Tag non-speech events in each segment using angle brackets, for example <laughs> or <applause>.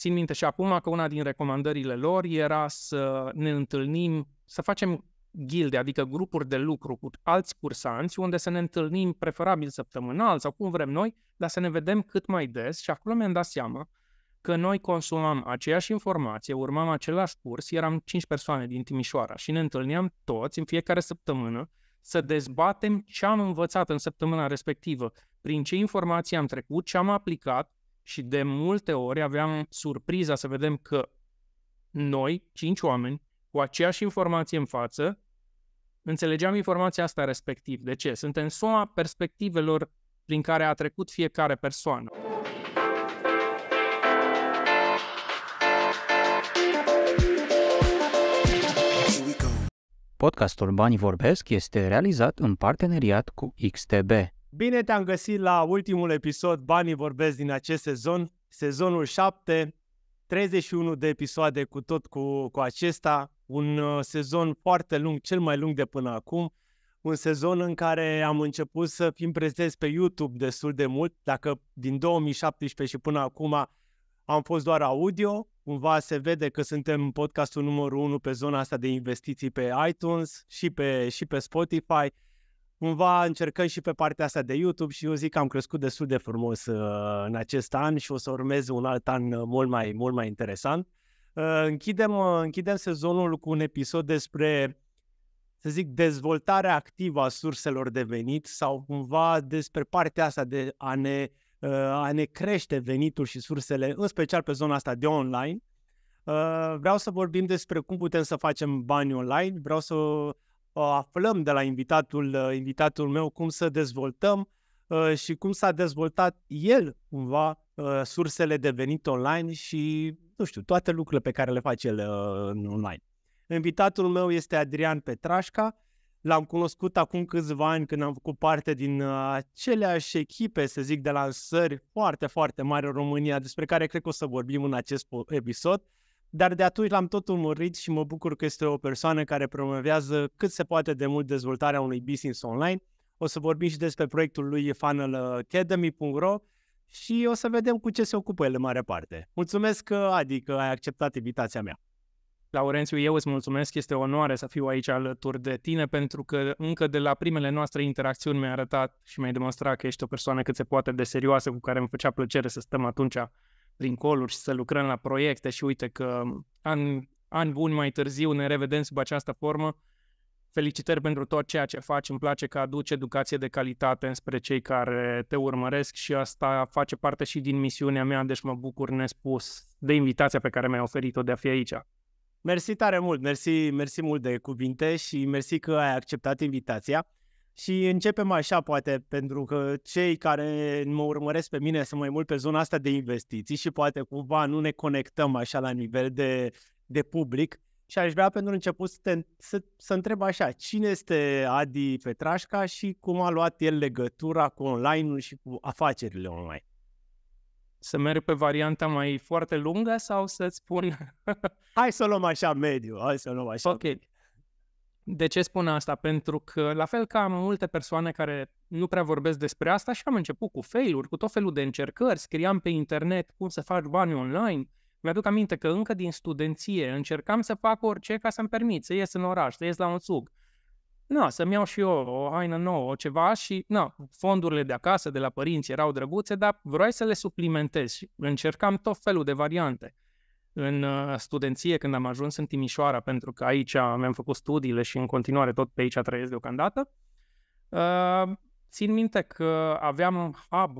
țin minte și acum că una din recomandările lor era să ne întâlnim, să facem gilde, adică grupuri de lucru cu alți cursanți, unde să ne întâlnim preferabil săptămânal sau cum vrem noi, dar să ne vedem cât mai des și acolo mi-am dat seama că noi consumam aceeași informație, urmam același curs, eram 5 persoane din Timișoara și ne întâlneam toți în fiecare săptămână să dezbatem ce am învățat în săptămâna respectivă, prin ce informații am trecut, ce am aplicat și de multe ori aveam surpriza să vedem că noi, cinci oameni, cu aceeași informație în față, înțelegeam informația asta respectiv. De ce? Suntem suma perspectivelor prin care a trecut fiecare persoană. Podcastul Banii Vorbesc este realizat în parteneriat cu XTB. Bine te-am găsit la ultimul episod Banii vorbesc din acest sezon, sezonul 7, 31 de episoade cu tot cu, cu acesta, un uh, sezon foarte lung, cel mai lung de până acum, un sezon în care am început să fim prezenți pe YouTube destul de mult, dacă din 2017 și până acum am fost doar audio, cumva se vede că suntem podcastul numărul 1 pe zona asta de investiții pe iTunes și pe, și pe Spotify, cumva încercăm și pe partea asta de YouTube și eu zic că am crescut destul de frumos uh, în acest an și o să urmeze un alt an uh, mult mai, mult mai interesant. Uh, închidem, închidem sezonul cu un episod despre, să zic, dezvoltarea activă a surselor de venit sau cumva despre partea asta de a ne, a ne crește venitul și sursele, în special pe zona asta de online. vreau să vorbim despre cum putem să facem bani online, vreau să aflăm de la invitatul, uh, invitatul meu cum să dezvoltăm uh, și cum s-a dezvoltat el cumva uh, sursele de venit online și, nu știu, toate lucrurile pe care le face el online. Invitatul meu este Adrian Petrașca. L-am cunoscut acum câțiva ani când am făcut parte din aceleași echipe, să zic, de lansări foarte, foarte mari în România, despre care cred că o să vorbim în acest episod. Uh, dar de atunci l-am tot urmărit și mă bucur că este o persoană care promovează cât se poate de mult dezvoltarea unui business online. O să vorbim și despre proiectul lui uh, Academy.ro și o să vedem cu ce se ocupă el în mare parte. Mulțumesc, uh, Adi, că ai acceptat invitația mea. Laurențiu, eu îți mulțumesc, este o onoare să fiu aici alături de tine pentru că încă de la primele noastre interacțiuni mi-ai arătat și mi-ai demonstrat că ești o persoană cât se poate de serioasă cu care îmi făcea plăcere să stăm atunci prin coluri și să lucrăm la proiecte și uite că um, an, an buni mai târziu ne revedem sub această formă. Felicitări pentru tot ceea ce faci, îmi place că aduci educație de calitate înspre cei care te urmăresc și asta face parte și din misiunea mea, deci mă bucur nespus de invitația pe care mi-ai oferit-o de a fi aici. Mersi tare mult, mersi, mersi mult de cuvinte și mersi că ai acceptat invitația. Și începem așa, poate, pentru că cei care mă urmăresc pe mine sunt mai mult pe zona asta de investiții și poate cumva nu ne conectăm așa la nivel de, de public. Și aș vrea pentru început să, te, să, să întreb așa, cine este Adi Petrașca și cum a luat el legătura cu online-ul și cu afacerile online? Să merg pe varianta mai foarte lungă sau să-ți spun... hai să o luăm așa mediu, hai să o luăm așa. Ok. Mediu. De ce spun asta? Pentru că, la fel ca multe persoane care nu prea vorbesc despre asta, și am început cu failuri, cu tot felul de încercări, scriam pe internet cum să faci bani online. Mi-aduc aminte că încă din studenție încercam să fac orice ca să-mi permit să ies în oraș, să ies la un sug. Na, să-mi iau și eu o haină nouă, o ceva și, na, fondurile de acasă, de la părinți erau drăguțe, dar vreau să le suplimentez și încercam tot felul de variante în uh, studenție când am ajuns în Timișoara, pentru că aici mi-am făcut studiile și în continuare tot pe aici trăiesc deocamdată. Uh, țin minte că aveam hub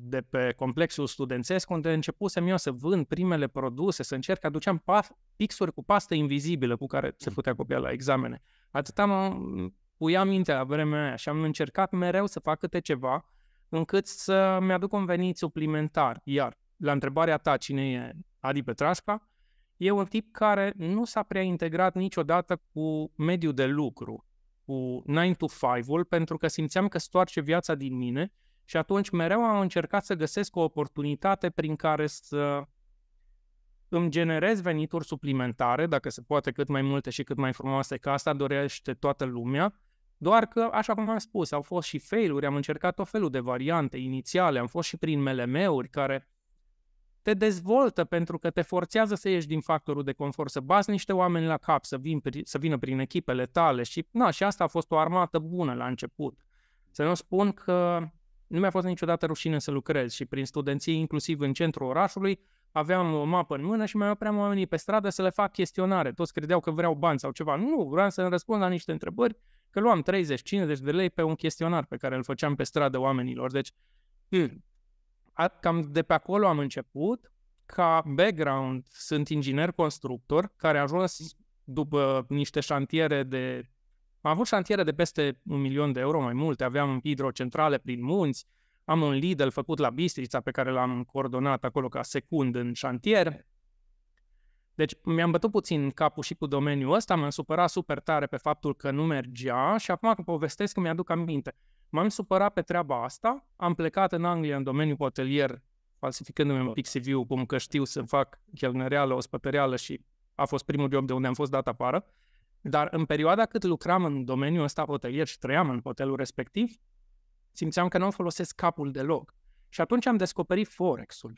de pe complexul studențesc unde începusem eu să vând primele produse, să încerc, aduceam pixuri cu pastă invizibilă cu care se putea copia la examene. Atât am mm, puia mintea la vremea aia și am încercat mereu să fac câte ceva încât să mi-aduc un venit suplimentar. Iar la întrebarea ta cine e Adi Petrasca, e un tip care nu s-a prea integrat niciodată cu mediul de lucru, cu 9 to 5-ul, pentru că simțeam că stoarce viața din mine și atunci mereu am încercat să găsesc o oportunitate prin care să îmi generez venituri suplimentare, dacă se poate cât mai multe și cât mai frumoase, că asta dorește toată lumea, doar că, așa cum am spus, au fost și failuri, am încercat tot felul de variante inițiale, am fost și prin MLM-uri care te dezvoltă pentru că te forțează să ieși din factorul de confort, să bați niște oameni la cap, să, vin, să vină prin echipele tale și, na, și asta a fost o armată bună la început. Să nu spun că nu mi-a fost niciodată rușine să lucrez și prin studenții, inclusiv în centrul orașului, aveam o mapă în mână și mai opream oamenii pe stradă să le fac chestionare. Toți credeau că vreau bani sau ceva. Nu, vreau să-mi răspund la niște întrebări, că luam 30-50 de lei pe un chestionar pe care îl făceam pe stradă oamenilor. Deci, hmm, cam de pe acolo am început. Ca background sunt inginer constructor care a ajuns după niște șantiere de... Am avut șantiere de peste un milion de euro, mai multe. Aveam hidrocentrale prin munți, am un Lidl făcut la Bistrița pe care l-am coordonat acolo ca secund în șantier. Deci mi-am bătut puțin capul și cu domeniul ăsta, m-am supărat super tare pe faptul că nu mergea și acum că povestesc mi aduc aminte. M-am supărat pe treaba asta, am plecat în Anglia în domeniul hotelier, falsificându-mi un pic CV-ul, cum că știu să fac chelnereală, ospătăreală și a fost primul job de unde am fost dat afară. Dar în perioada cât lucram în domeniul ăsta hotelier și trăiam în hotelul respectiv, simțeam că nu folosesc capul deloc. Și atunci am descoperit Forex-ul.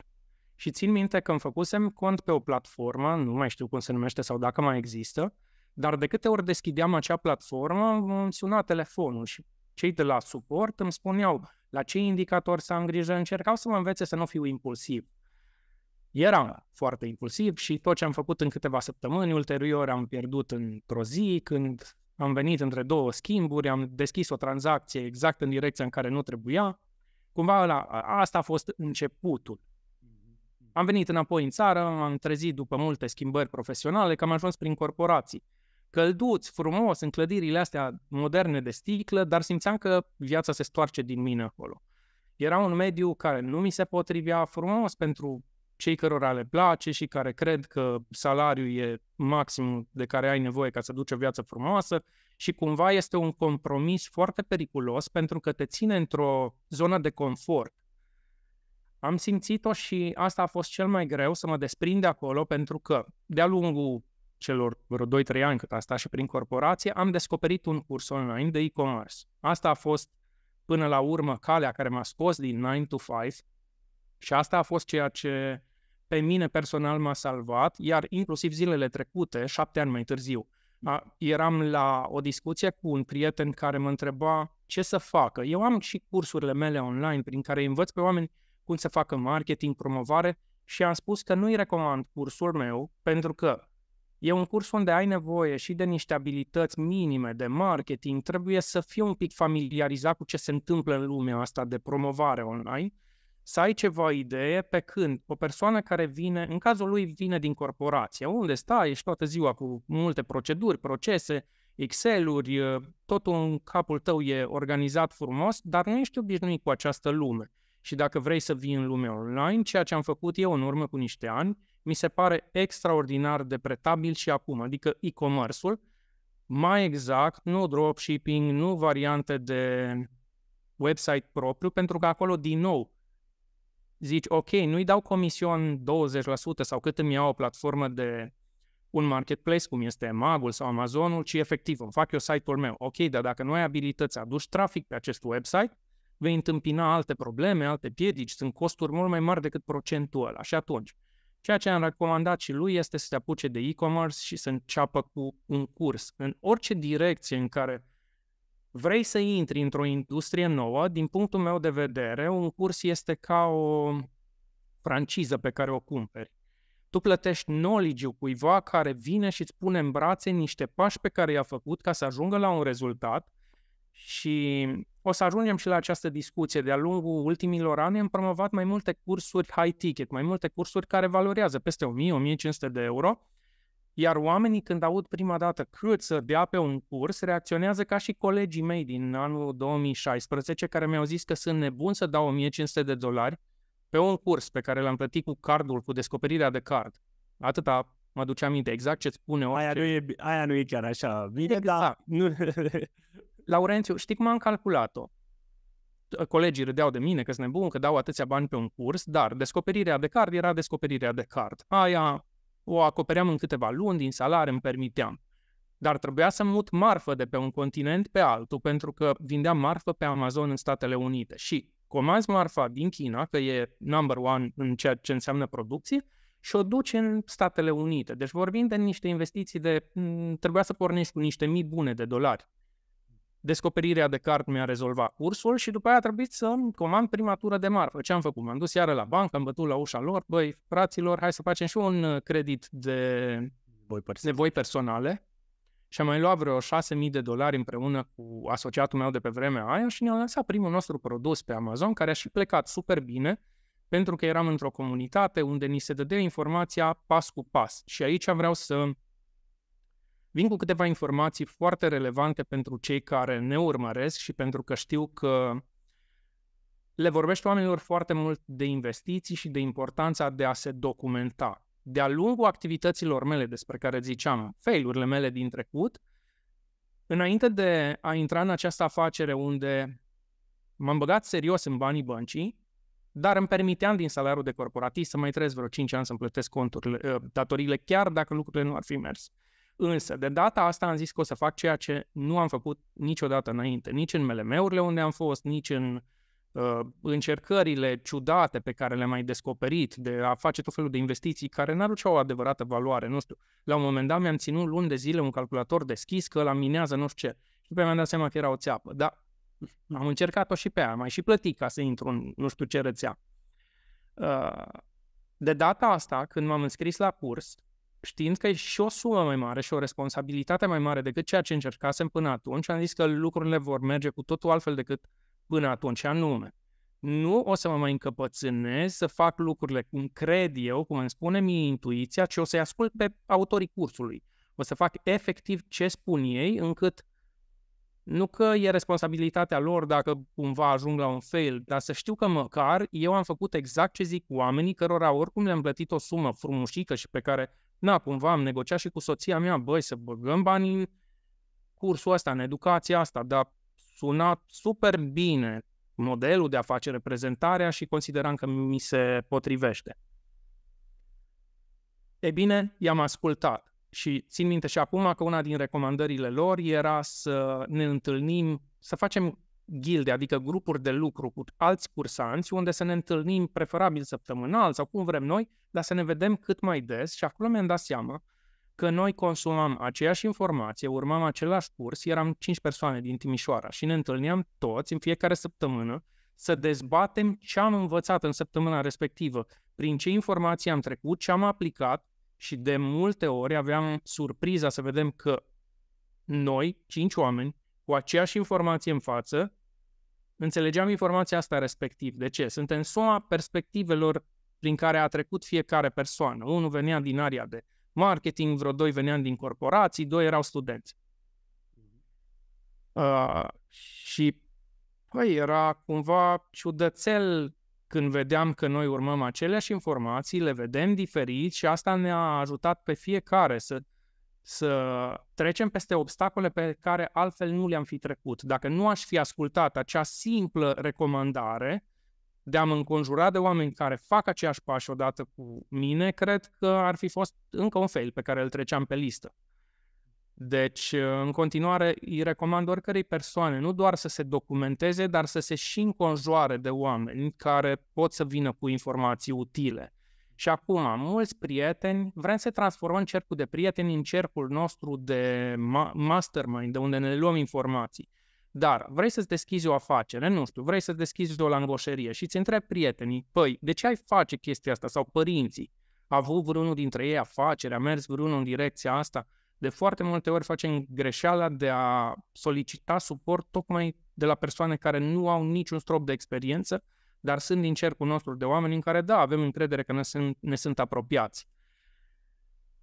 Și țin minte că îmi făcusem cont pe o platformă, nu mai știu cum se numește sau dacă mai există, dar de câte ori deschideam acea platformă, îmi suna telefonul și cei de la suport îmi spuneau la ce indicator să am grijă, încercau să mă învețe să nu fiu impulsiv. Eram foarte impulsiv și tot ce am făcut în câteva săptămâni, ulterior am pierdut într-o zi când am venit între două schimburi, am deschis o tranzacție exact în direcția în care nu trebuia. Cumva ăla, asta a fost începutul. Mm-hmm. Am venit înapoi în țară, m-am trezit după multe schimbări profesionale, că am ajuns prin corporații călduți, frumos, în clădirile astea moderne de sticlă, dar simțeam că viața se stoarce din mine acolo. Era un mediu care nu mi se potrivea frumos pentru cei cărora le place și care cred că salariul e maximul de care ai nevoie ca să duci o viață frumoasă și cumva este un compromis foarte periculos pentru că te ține într-o zonă de confort. Am simțit-o și asta a fost cel mai greu să mă desprind de acolo pentru că de-a lungul celor vreo 2-3 ani cât a stat și prin corporație, am descoperit un curs online de e-commerce. Asta a fost până la urmă calea care m-a scos din 9 to 5 și asta a fost ceea ce pe mine personal m-a salvat, iar inclusiv zilele trecute, șapte ani mai târziu, a, eram la o discuție cu un prieten care mă întreba ce să facă. Eu am și cursurile mele online prin care învăț pe oameni cum să facă marketing, promovare și am spus că nu-i recomand cursul meu pentru că E un curs unde ai nevoie și de niște abilități minime de marketing, trebuie să fii un pic familiarizat cu ce se întâmplă în lumea asta de promovare online, să ai ceva idee pe când o persoană care vine, în cazul lui vine din corporație, unde stai, ești toată ziua cu multe proceduri, procese, Excel-uri, totul în capul tău e organizat frumos, dar nu ești obișnuit cu această lume. Și dacă vrei să vii în lumea online, ceea ce am făcut eu în urmă cu niște ani, mi se pare extraordinar de pretabil și acum, adică e-commerce-ul, mai exact, nu dropshipping, nu variante de website propriu, pentru că acolo, din nou, zici, ok, nu-i dau comision 20% sau cât îmi iau o platformă de un marketplace, cum este Magul sau Amazonul, ci efectiv îmi fac eu site-ul meu. Ok, dar dacă nu ai abilități, aduci trafic pe acest website, vei întâmpina alte probleme, alte piedici, sunt costuri mult mai mari decât procentul ăla. Și atunci, Ceea ce am recomandat și lui este să se apuce de e-commerce și să înceapă cu un curs. În orice direcție în care vrei să intri într-o industrie nouă, din punctul meu de vedere, un curs este ca o franciză pe care o cumperi. Tu plătești knowledge cuiva care vine și îți pune în brațe niște pași pe care i-a făcut ca să ajungă la un rezultat și o să ajungem și la această discuție. De-a lungul ultimilor ani am promovat mai multe cursuri high ticket, mai multe cursuri care valorează peste 1000-1500 de euro, iar oamenii când aud prima dată cât să dea pe un curs, reacționează ca și colegii mei din anul 2016 care mi-au zis că sunt nebun să dau 1500 de dolari pe un curs pe care l-am plătit cu cardul, cu descoperirea de card. Atâta mă duceam aminte exact ce spune orice. Aia nu e, aia nu e chiar așa bine, exact. dar... Nu... Laurențiu, știi cum am calculat-o? Colegii râdeau de mine că sunt nebun, că dau atâția bani pe un curs, dar descoperirea de card era descoperirea de card. Aia o acopeream în câteva luni, din salariu îmi permiteam. Dar trebuia să mut marfă de pe un continent pe altul, pentru că vindeam marfă pe Amazon în Statele Unite. Și comanzi marfa din China, că e number one în ceea ce înseamnă producție, și o duci în Statele Unite. Deci vorbim de niște investiții de... M- trebuia să pornești cu niște mii bune de dolari descoperirea de cart mi-a rezolvat cursul și după aia a trebuit să-mi comand prima tură de marfă. Ce am făcut? M-am dus iară la bancă, am bătut la ușa lor, băi, fraților, hai să facem și un uh, credit de voi personale. De voi personale. Și am mai luat vreo 6.000 de dolari împreună cu asociatul meu de pe vremea aia și ne-am lansat primul nostru produs pe Amazon, care a și plecat super bine, pentru că eram într-o comunitate unde ni se dădea informația pas cu pas. Și aici vreau să Vin cu câteva informații foarte relevante pentru cei care ne urmăresc și pentru că știu că le vorbești oamenilor foarte mult de investiții și de importanța de a se documenta. De-a lungul activităților mele despre care ziceam, failurile mele din trecut, înainte de a intra în această afacere unde m-am băgat serios în banii băncii, dar îmi permiteam din salariul de corporatist să mai trăiesc vreo 5 ani să-mi plătesc conturile, ă, datoriile, chiar dacă lucrurile nu ar fi mers. Însă, de data asta am zis că o să fac ceea ce nu am făcut niciodată înainte, nici în MLM-urile unde am fost, nici în uh, încercările ciudate pe care le-am mai descoperit de a face tot felul de investiții care n-aduceau o adevărată valoare, nu știu. La un moment dat mi-am ținut luni de zile un calculator deschis că la minează nu știu ce. Și pe mi-am dat seama că era o țeapă, dar am încercat-o și pe aia, mai și plătit ca să intru în nu știu ce rețea. Uh, de data asta, când m-am înscris la curs, știind că e și o sumă mai mare și o responsabilitate mai mare decât ceea ce încercasem până atunci, am zis că lucrurile vor merge cu totul altfel decât până atunci, anume. Nu o să mă mai încăpățânez să fac lucrurile cum cred eu, cum îmi spune mie intuiția, ci o să-i ascult pe autorii cursului. O să fac efectiv ce spun ei, încât nu că e responsabilitatea lor dacă cumva ajung la un fail, dar să știu că măcar eu am făcut exact ce zic oamenii cărora oricum le-am plătit o sumă frumușică și pe care na, cumva am negociat și cu soția mea, băi, să băgăm banii în cursul ăsta, în educația asta, dar suna super bine modelul de a face reprezentarea și consideram că mi se potrivește. E bine, i-am ascultat și țin minte și acum că una din recomandările lor era să ne întâlnim, să facem ghilde, adică grupuri de lucru cu alți cursanți, unde să ne întâlnim preferabil săptămânal sau cum vrem noi, dar să ne vedem cât mai des și acolo mi-am dat seama că noi consumam aceeași informație, urmam același curs, eram 5 persoane din Timișoara și ne întâlneam toți în fiecare săptămână să dezbatem ce am învățat în săptămâna respectivă, prin ce informații am trecut, ce am aplicat și de multe ori aveam surpriza să vedem că noi, cinci oameni, cu aceeași informație în față, înțelegeam informația asta respectiv. De ce? Suntem suma perspectivelor prin care a trecut fiecare persoană. Unul venea din area de marketing, vreo doi veneam din corporații, doi erau studenți. Uh, și păi, era cumva ciudățel când vedeam că noi urmăm aceleași informații, le vedem diferit și asta ne-a ajutat pe fiecare să să trecem peste obstacole pe care altfel nu le-am fi trecut. Dacă nu aș fi ascultat acea simplă recomandare de a mă înconjura de oameni care fac aceeași pași odată cu mine, cred că ar fi fost încă un fail pe care îl treceam pe listă. Deci, în continuare, îi recomand oricărei persoane nu doar să se documenteze, dar să se și înconjoare de oameni care pot să vină cu informații utile și acum, mulți prieteni, vrem să transformăm cercul de prieteni în cercul nostru de ma- mastermind, de unde ne luăm informații. Dar vrei să-ți deschizi o afacere, nu știu, vrei să-ți deschizi o langoșerie și îți întrebi prietenii, păi, de ce ai face chestia asta? Sau părinții, a avut vreunul dintre ei afacere, a mers vreunul în direcția asta? De foarte multe ori facem greșeala de a solicita suport tocmai de la persoane care nu au niciun strop de experiență dar sunt din cercul nostru de oameni în care, da, avem încredere că ne sunt, ne sunt apropiați.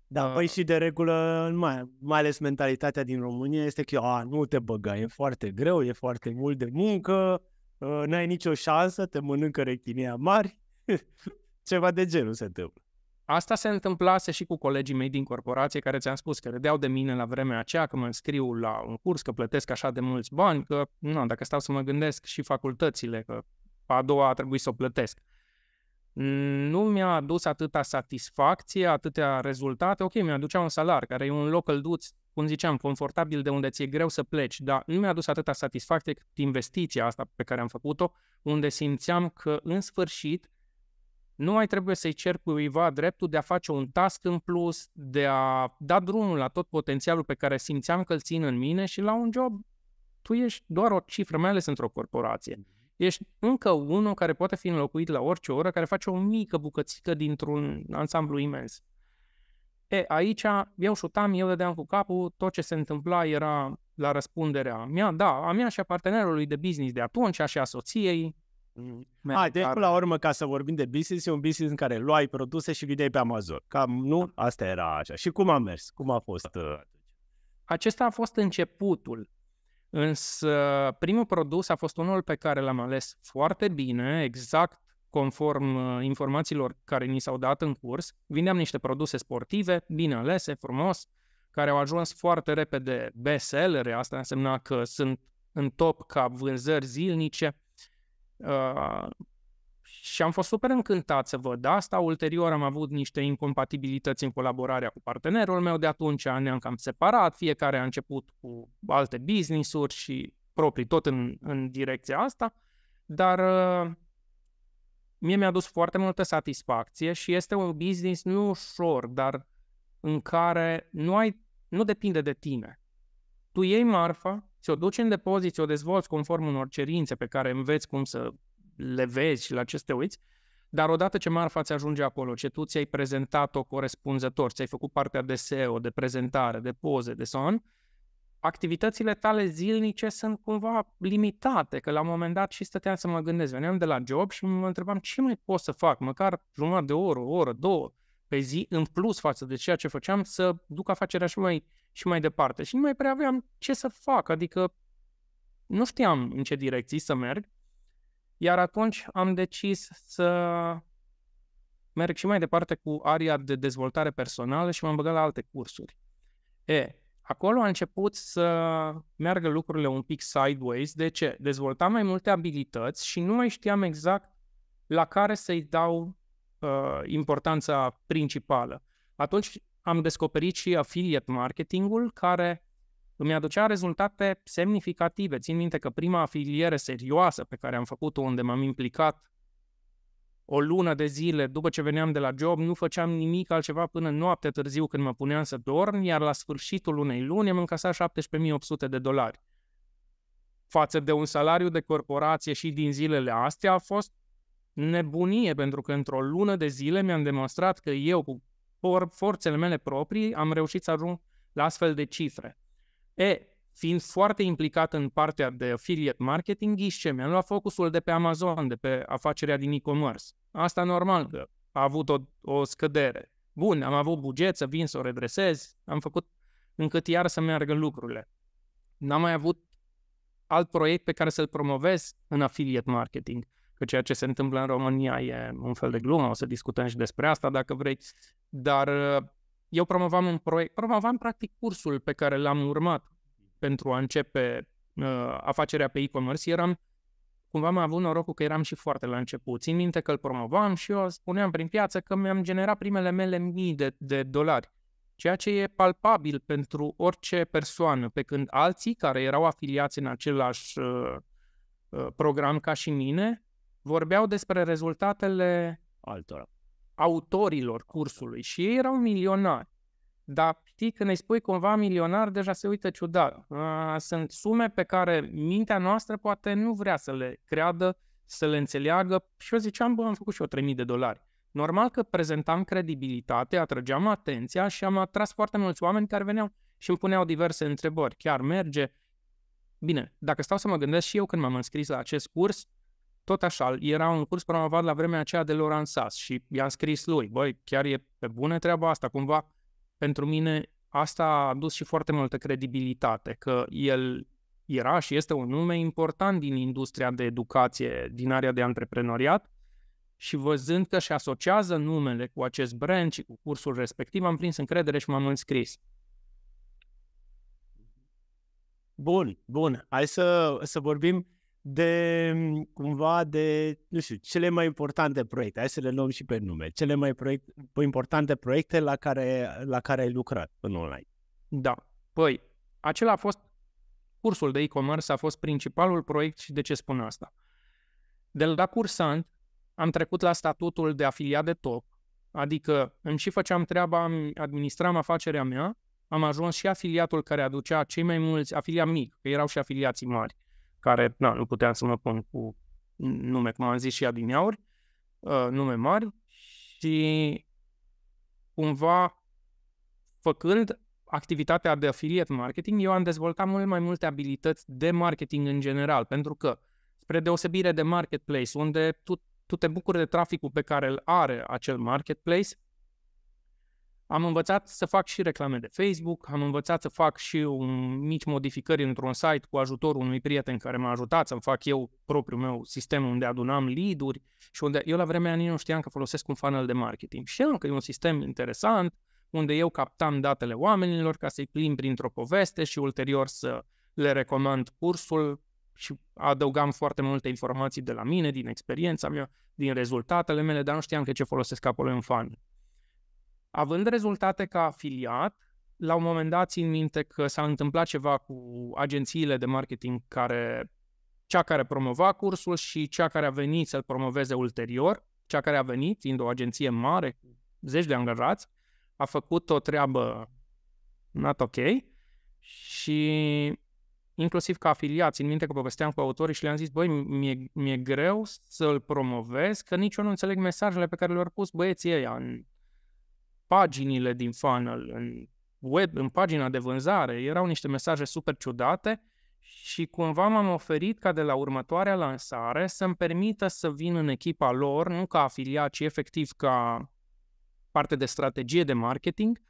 Da, ah. păi și de regulă, mai, mai ales mentalitatea din România este că, a, nu te băga, e foarte greu, e foarte mult de muncă, ă, n-ai nicio șansă, te mănâncă rechinia mari, <laughs> ceva de genul se întâmplă. Asta se întâmplase și cu colegii mei din corporație care ți-am spus că râdeau de mine la vremea aceea, că mă înscriu la un curs, că plătesc așa de mulți bani, că, nu, dacă stau să mă gândesc și facultățile, că a doua a trebuit să o plătesc. Nu mi-a adus atâta satisfacție, atâtea rezultate. Ok, mi-aducea un salar, care e un loc călduț, cum ziceam, confortabil de unde ți-e greu să pleci, dar nu mi-a adus atâta satisfacție cât investiția asta pe care am făcut-o, unde simțeam că, în sfârșit, nu mai trebuie să-i cer cuiva dreptul de a face un task în plus, de a da drumul la tot potențialul pe care simțeam că îl țin în mine și la un job tu ești doar o cifră, mai ales într-o corporație. Mhm ești încă unul care poate fi înlocuit la orice oră, care face o mică bucățică dintr-un ansamblu imens. E, aici eu șutam, eu dădeam cu capul, tot ce se întâmpla era la răspunderea mea, da, a mea și a partenerului de business de atunci, și a soției. Mm. Hai, deci la urmă, ca să vorbim de business, e un business în care luai produse și videi pe Amazon. Cam, nu? Asta era așa. Și cum a mers? Cum a fost? Uh, Acesta a fost începutul Însă primul produs a fost unul pe care l-am ales foarte bine, exact conform uh, informațiilor care ni s-au dat în curs. Vindeam niște produse sportive, bine alese, frumos, care au ajuns foarte repede best Asta însemna că sunt în top ca vânzări zilnice. Uh, și am fost super încântat să văd asta. Ulterior am avut niște incompatibilități în colaborarea cu partenerul meu. De atunci ne-am cam separat. Fiecare a început cu alte business-uri și proprii, tot în, în direcția asta. Dar uh, mie mi-a dus foarte multă satisfacție și este un business nu ușor, dar în care nu, ai, nu depinde de tine. Tu iei marfa, ți-o duci în depozit, ți-o dezvolți conform unor cerințe pe care înveți cum să le vezi și la ce te uiți, dar odată ce marfa ți ajunge acolo, ce tu ți-ai prezentat-o corespunzător, ți-ai făcut partea de SEO, de prezentare, de poze, de son, activitățile tale zilnice sunt cumva limitate, că la un moment dat și stăteam să mă gândesc, veneam de la job și mă întrebam ce mai pot să fac, măcar jumătate de oră, o oră, două pe zi, în plus față de ceea ce făceam, să duc afacerea și mai, și mai departe. Și nu mai prea aveam ce să fac, adică nu știam în ce direcții să merg iar atunci am decis să merg și mai departe cu aria de dezvoltare personală și m-am băgat la alte cursuri. E, acolo a început să meargă lucrurile un pic sideways. De ce? Dezvoltam mai multe abilități și nu mai știam exact la care să-i dau uh, importanța principală. Atunci am descoperit și affiliate marketingul, care îmi aducea rezultate semnificative. Țin minte că prima afiliere serioasă pe care am făcut-o, unde m-am implicat o lună de zile după ce veneam de la job, nu făceam nimic altceva până noapte târziu când mă puneam să dorm, iar la sfârșitul unei luni am încasat 17.800 de dolari. Față de un salariu de corporație și din zilele astea a fost nebunie, pentru că într-o lună de zile mi-am demonstrat că eu, cu forțele mele proprii, am reușit să ajung la astfel de cifre. E, fiind foarte implicat în partea de affiliate marketing, ghișce, mi-am luat focusul de pe Amazon, de pe afacerea din e-commerce. Asta normal că a avut o, o scădere. Bun, am avut buget să vin să o redresez, am făcut încât iar să meargă lucrurile. N-am mai avut alt proiect pe care să-l promovez în affiliate marketing, că ceea ce se întâmplă în România e un fel de glumă, o să discutăm și despre asta dacă vrei, dar eu promovam un proiect, promovam practic cursul pe care l-am urmat pentru a începe uh, afacerea pe e-commerce. Eram, cumva am avut norocul că eram și foarte la început. Țin minte că îl promovam și eu spuneam prin piață că mi-am generat primele mele mii de, de dolari ceea ce e palpabil pentru orice persoană, pe când alții care erau afiliați în același uh, uh program ca și mine, vorbeau despre rezultatele altora autorilor cursului și ei erau milionari. Dar știi, când îi spui cumva milionar, deja se uită ciudat. Sunt sume pe care mintea noastră poate nu vrea să le creadă, să le înțeleagă. Și eu ziceam, bă, am făcut și eu 3000 de dolari. Normal că prezentam credibilitate, atrăgeam atenția și am atras foarte mulți oameni care veneau și îmi puneau diverse întrebări. Chiar merge? Bine, dacă stau să mă gândesc și eu când m-am înscris la acest curs, tot așa, era un curs promovat la vremea aceea de Laurent Sass și i-am scris lui, băi, chiar e pe bună treaba asta, cumva pentru mine asta a adus și foarte multă credibilitate, că el era și este un nume important din industria de educație, din area de antreprenoriat și văzând că și asociază numele cu acest brand și cu cursul respectiv, am prins încredere și m-am înscris. Bun, bun. Hai să, să vorbim de, cumva, de, nu știu, cele mai importante proiecte. Hai să le luăm și pe nume. Cele mai proiect, importante proiecte la care, la care ai lucrat în online. Da. Păi, acela a fost, cursul de e-commerce a fost principalul proiect și de ce spun asta? De la cursant am trecut la statutul de afiliat de top, adică în și făceam treaba, administram afacerea mea, am ajuns și afiliatul care aducea cei mai mulți, afiliat mic, că erau și afiliații mari, care na, nu puteam să mă pun cu nume, cum am zis și adineauri, uh, nume mari și cumva făcând activitatea de affiliate marketing, eu am dezvoltat mult mai multe abilități de marketing în general, pentru că spre deosebire de marketplace, unde tu, tu te bucuri de traficul pe care îl are acel marketplace, am învățat să fac și reclame de Facebook, am învățat să fac și un, mici modificări într-un site cu ajutorul unui prieten care m-a ajutat să-mi fac eu propriul meu sistem unde adunam lead-uri și unde eu la vremea nici nu știam că folosesc un funnel de marketing. Și el că e un sistem interesant unde eu captam datele oamenilor ca să-i plimb printr-o poveste și ulterior să le recomand cursul și adăugam foarte multe informații de la mine, din experiența mea, din rezultatele mele, dar nu știam că ce folosesc acolo în funnel. Având rezultate ca afiliat, la un moment dat țin minte că s-a întâmplat ceva cu agențiile de marketing care, cea care promova cursul și cea care a venit să-l promoveze ulterior, cea care a venit, fiind o agenție mare, cu zeci de angajați, a făcut o treabă not ok și inclusiv ca afiliat, țin minte că povesteam cu autorii și le-am zis, băi, mi-e, mi-e greu să-l promovez, că nici eu nu înțeleg mesajele pe care le-au pus băieții ăia în paginile din funnel, în web, în pagina de vânzare, erau niște mesaje super ciudate și cumva m-am oferit ca de la următoarea lansare să-mi permită să vin în echipa lor, nu ca afiliat, ci efectiv ca parte de strategie de marketing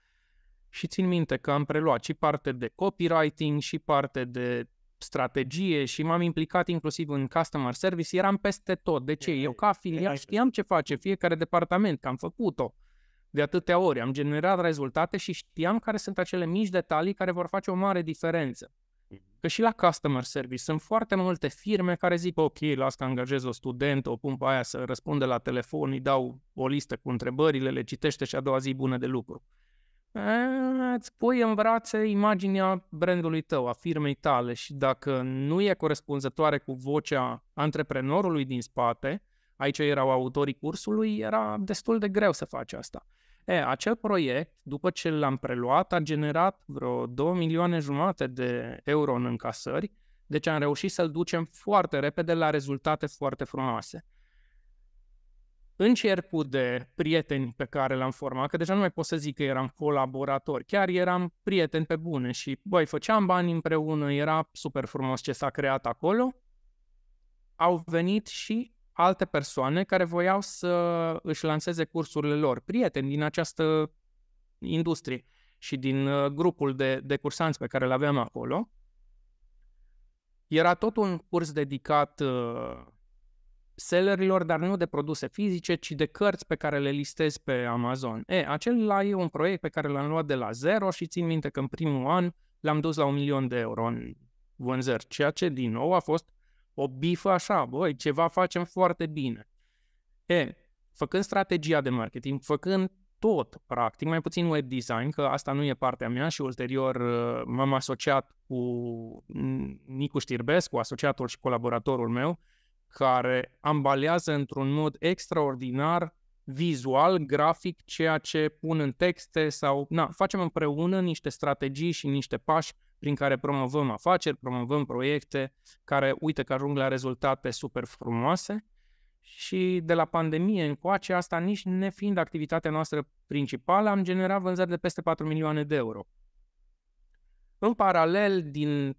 și țin minte că am preluat și parte de copywriting și parte de strategie și m-am implicat inclusiv în customer service, eram peste tot. De ce? Eu ca afiliat știam ce face fiecare departament, că am făcut-o de atâtea ori. Am generat rezultate și știam care sunt acele mici detalii care vor face o mare diferență. Că și la customer service sunt foarte multe firme care zic, ok, las că angajez o studentă, o pun pe aia să răspunde la telefon, îi dau o listă cu întrebările, le citește și a doua zi bună de lucru. E, îți pui în brațe imaginea brandului tău, a firmei tale și dacă nu e corespunzătoare cu vocea antreprenorului din spate, aici erau autorii cursului, era destul de greu să faci asta. E, acel proiect, după ce l-am preluat, a generat vreo 2 milioane jumate de euro în încasări, deci am reușit să-l ducem foarte repede la rezultate foarte frumoase. În cercul de prieteni pe care l-am format, că deja nu mai pot să zic că eram colaboratori, chiar eram prieteni pe bune și, băi, făceam bani împreună, era super frumos ce s-a creat acolo, au venit și alte persoane care voiau să își lanseze cursurile lor, prieteni din această industrie și din uh, grupul de, de cursanți pe care îl aveam acolo. Era tot un curs dedicat uh, sellerilor, dar nu de produse fizice, ci de cărți pe care le listez pe Amazon. E, acela e un proiect pe care l-am luat de la zero și țin minte că în primul an l-am dus la un milion de euro în vânzări, ceea ce din nou a fost o bifă așa, băi, ceva facem foarte bine. E, făcând strategia de marketing, făcând tot, practic, mai puțin web design, că asta nu e partea mea și ulterior uh, m-am asociat cu Nicu Știrbescu, asociatul și colaboratorul meu, care ambalează într-un mod extraordinar vizual, grafic, ceea ce pun în texte sau, na, facem împreună niște strategii și niște pași prin care promovăm afaceri, promovăm proiecte care, uite, că ajung la rezultate super frumoase și de la pandemie încoace, asta nici ne fiind activitatea noastră principală, am generat vânzări de peste 4 milioane de euro. În paralel, din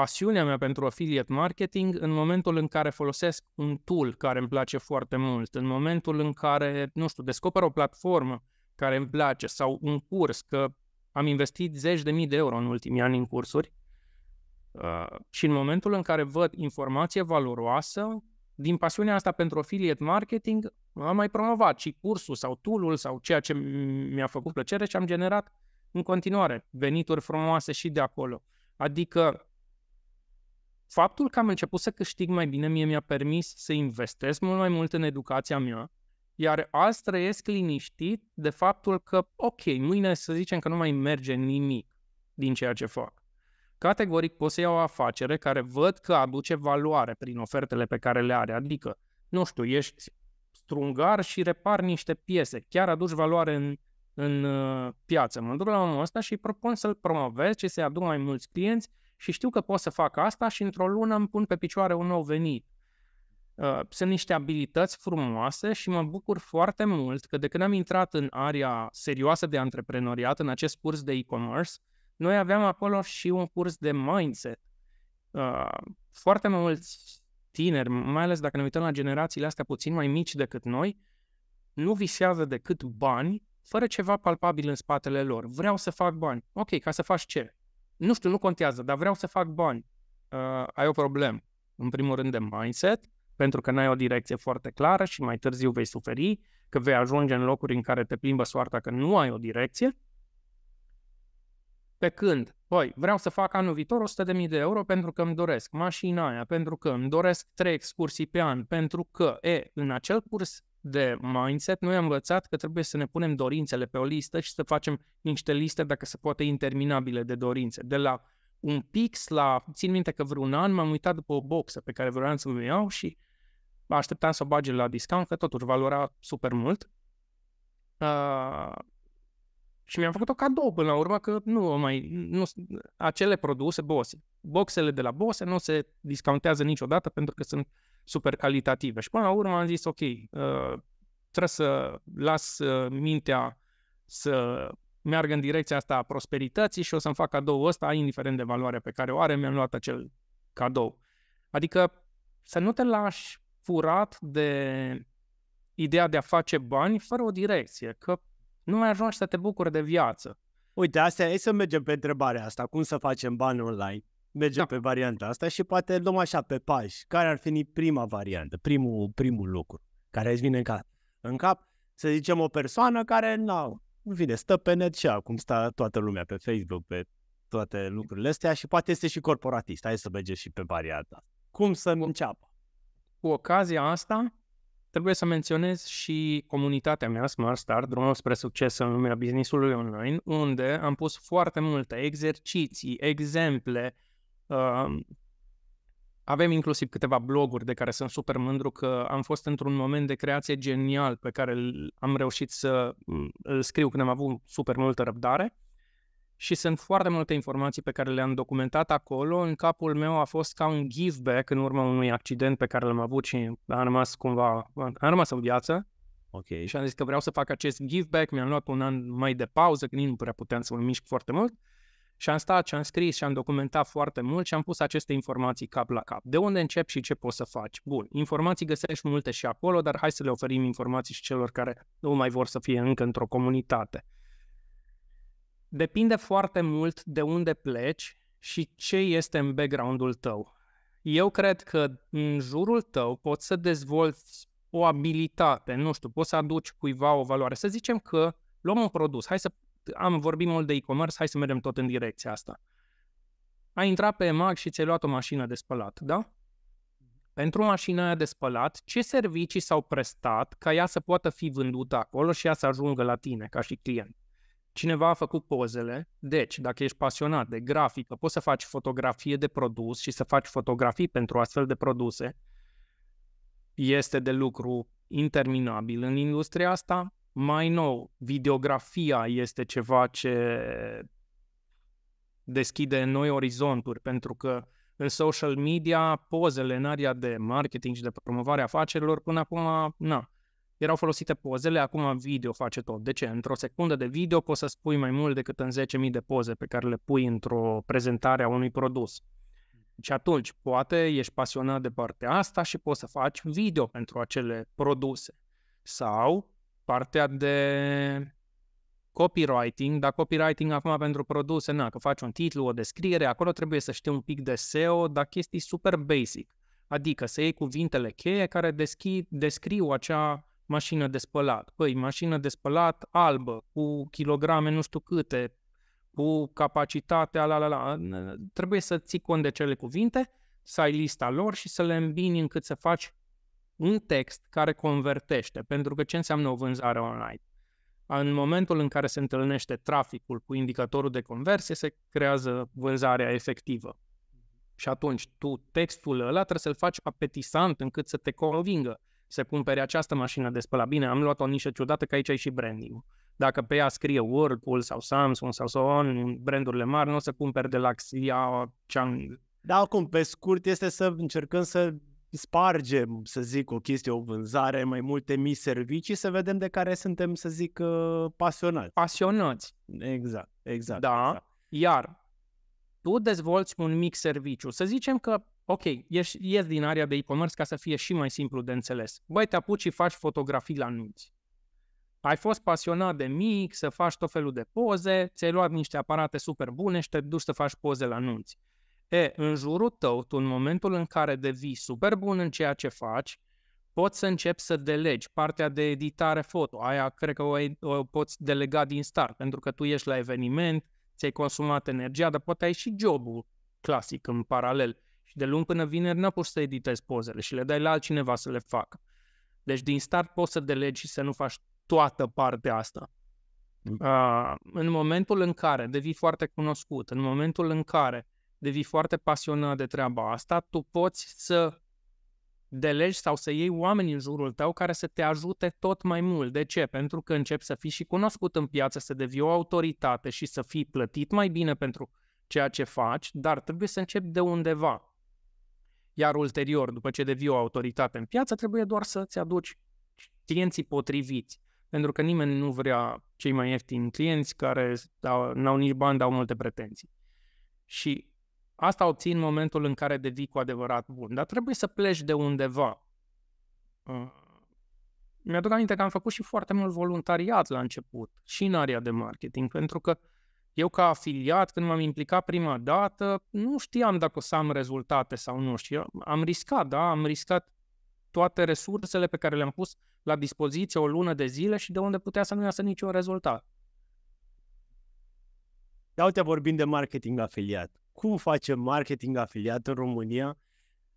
pasiunea mea pentru affiliate marketing în momentul în care folosesc un tool care îmi place foarte mult, în momentul în care, nu știu, descoper o platformă care îmi place sau un curs, că am investit zeci de mii de euro în ultimii ani în cursuri uh, și în momentul în care văd informație valoroasă, din pasiunea asta pentru affiliate marketing am mai promovat și cursul sau tool sau ceea ce mi-a făcut plăcere și am generat în continuare venituri frumoase și de acolo. Adică faptul că am început să câștig mai bine mie mi-a permis să investesc mult mai mult în educația mea, iar azi trăiesc liniștit de faptul că, ok, mâine să zicem că nu mai merge nimic din ceea ce fac. Categoric pot să iau o afacere care văd că aduce valoare prin ofertele pe care le are, adică, nu știu, ești strungar și repar niște piese, chiar aduci valoare în, în uh, piață. Mă duc la omul ăsta și îi propun să-l promovez și să-i aduc mai mulți clienți și știu că pot să fac asta și într-o lună îmi pun pe picioare un nou venit. Uh, sunt niște abilități frumoase și mă bucur foarte mult că de când am intrat în area serioasă de antreprenoriat, în acest curs de e-commerce, noi aveam acolo și un curs de mindset. Uh, foarte mulți tineri, mai ales dacă ne uităm la generațiile astea puțin mai mici decât noi, nu visează decât bani fără ceva palpabil în spatele lor. Vreau să fac bani. Ok, ca să faci ce? nu știu, nu contează, dar vreau să fac bani. Uh, ai o problemă, în primul rând de mindset, pentru că n-ai o direcție foarte clară și mai târziu vei suferi, că vei ajunge în locuri în care te plimbă soarta că nu ai o direcție. Pe când, voi, vreau să fac anul viitor 100.000 de euro pentru că îmi doresc mașina aia, pentru că îmi doresc trei excursii pe an, pentru că, e, în acel curs de mindset, noi am învățat că trebuie să ne punem dorințele pe o listă și să facem niște liste, dacă se poate, interminabile de dorințe. De la un pix la, țin minte că vreun an m-am uitat după o boxă pe care vreau să o iau și așteptam să o bage la discount, că totuși valora super mult. Uh, și mi-am făcut o cadou până la urmă că nu mai, nu, acele produse, boxe, boxele de la boxe nu se discountează niciodată pentru că sunt uh, super calitative. Și până la urmă am zis, ok, uh, trebuie să las uh, mintea să meargă în direcția asta a prosperității și o să-mi fac cadou ăsta, indiferent de valoarea pe care o are, mi-am luat acel cadou. Adică să nu te lași furat de ideea de a face bani fără o direcție, că nu mai ajungi să te bucuri de viață. Uite, astea, hai să mergem pe întrebarea asta, cum să facem bani online mergem da. pe varianta asta și poate luăm așa pe pași. Care ar fi prima variantă, primul, primul lucru care îți vine în cap? În cap, să zicem, o persoană care, nu, în fine, stă pe net și acum stă toată lumea pe Facebook, pe toate lucrurile astea și poate este și corporatist. Hai să mergem și pe varianta. Cum să înceapă? Cu ocazia asta, trebuie să menționez și comunitatea mea Smart Start, drumul spre succes în lumea businessului online, unde am pus foarte multe exerciții, exemple, avem inclusiv câteva bloguri de care sunt super mândru că am fost într-un moment de creație genial pe care am reușit să îl scriu când am avut super multă răbdare și sunt foarte multe informații pe care le-am documentat acolo. În capul meu a fost ca un give back în urma unui accident pe care l-am avut și a rămas cumva, a rămas în viață. Ok. Și am zis că vreau să fac acest give back, mi-am luat un an mai de pauză, când nu prea puteam să mă mișc foarte mult. Uh, și am stat și am scris și am documentat foarte mult și am pus aceste informații cap la cap. De unde încep și ce poți să faci? Bun, informații găsești multe și acolo, dar hai să le oferim informații și celor care nu mai vor să fie încă într-o comunitate. Depinde foarte mult de unde pleci și ce este în background-ul tău. Eu cred că în jurul tău poți să dezvolți o abilitate, nu știu, poți să aduci cuiva o valoare. Să zicem că luăm un produs, hai să am vorbit mult de e-commerce, hai să mergem tot în direcția asta. Ai intrat pe EMAG și ți-ai luat o mașină de spălat, da? Pentru mașina aia de spălat, ce servicii s-au prestat ca ea să poată fi vândută acolo și ea să ajungă la tine ca și client? Cineva a făcut pozele, deci dacă ești pasionat de grafică, poți să faci fotografie de produs și să faci fotografii pentru astfel de produse. Este de lucru interminabil în industria asta. Mai nou, videografia este ceva ce deschide noi orizonturi, pentru că în social media, pozele în area de marketing și de promovare a afacerilor, până acum, na, erau folosite pozele, acum video face tot. De ce? Într-o secundă de video poți să spui mai mult decât în 10.000 de poze pe care le pui într-o prezentare a unui produs. Și atunci, poate ești pasionat de partea asta și poți să faci video pentru acele produse. Sau partea de copywriting, dar copywriting acum pentru produse, na, că faci un titlu, o descriere, acolo trebuie să știi un pic de SEO, dar chestii super basic. Adică să iei cuvintele cheie care deschi, descriu acea mașină de spălat. Păi, mașină de spălat albă, cu kilograme nu știu câte, cu capacitatea, la la la. Trebuie să ții cont de cele cuvinte, să ai lista lor și să le îmbini încât să faci un text care convertește, pentru că ce înseamnă o vânzare online? În momentul în care se întâlnește traficul cu indicatorul de conversie, se creează vânzarea efectivă. Și atunci tu textul ăla trebuie să-l faci apetisant încât să te convingă să cumpere această mașină de spălat. Bine, am luat o nișă ciudată că aici ai și branding. Dacă pe ea scrie Whirlpool sau Samsung sau Sony, brandurile mari, nu o să cumperi de la Xia Chang. Da, acum, pe scurt, este să încercăm să spargem, să zic, o chestie, o vânzare, mai multe mii servicii, să vedem de care suntem, să zic, ă, pasionați. Pasionați. Exact, exact. Da, exact. iar tu dezvolți un mic serviciu. Să zicem că, ok, ieși, ies din area de e-commerce ca să fie și mai simplu de înțeles. Băi, te apuci și faci fotografii la nunți. Ai fost pasionat de mic, să faci tot felul de poze, ți-ai luat niște aparate super bune și te duci să faci poze la nunți. E, în jurul tău, tu în momentul în care devii super bun în ceea ce faci, poți să începi să delegi partea de editare foto. Aia cred că o, o poți delega din start, pentru că tu ești la eveniment, ți-ai consumat energia, dar poate ai și jobul clasic în paralel. Și de luni până vineri n-a pus să editezi pozele și le dai la altcineva să le facă. Deci din start poți să delegi și să nu faci toată partea asta. Uh, în momentul în care devii foarte cunoscut, în momentul în care devii foarte pasionat de treaba asta, tu poți să delegi sau să iei oameni în jurul tău care să te ajute tot mai mult. De ce? Pentru că începi să fii și cunoscut în piață, să devii o autoritate și să fii plătit mai bine pentru ceea ce faci, dar trebuie să începi de undeva. Iar ulterior, după ce devii o autoritate în piață, trebuie doar să-ți aduci clienții potriviți. Pentru că nimeni nu vrea cei mai ieftini clienți care n-au nici bani, dar au multe pretenții. Și Asta obții în momentul în care devii cu adevărat bun. Dar trebuie să pleci de undeva. Uh, mi-aduc aminte că am făcut și foarte mult voluntariat la început și în area de marketing, pentru că eu ca afiliat, când m-am implicat prima dată, nu știam dacă o să am rezultate sau nu. Și am riscat, da, am riscat toate resursele pe care le-am pus la dispoziție o lună de zile și de unde putea să nu iasă niciun rezultat. Da, uite, vorbim de marketing afiliat cum face marketing afiliat în România,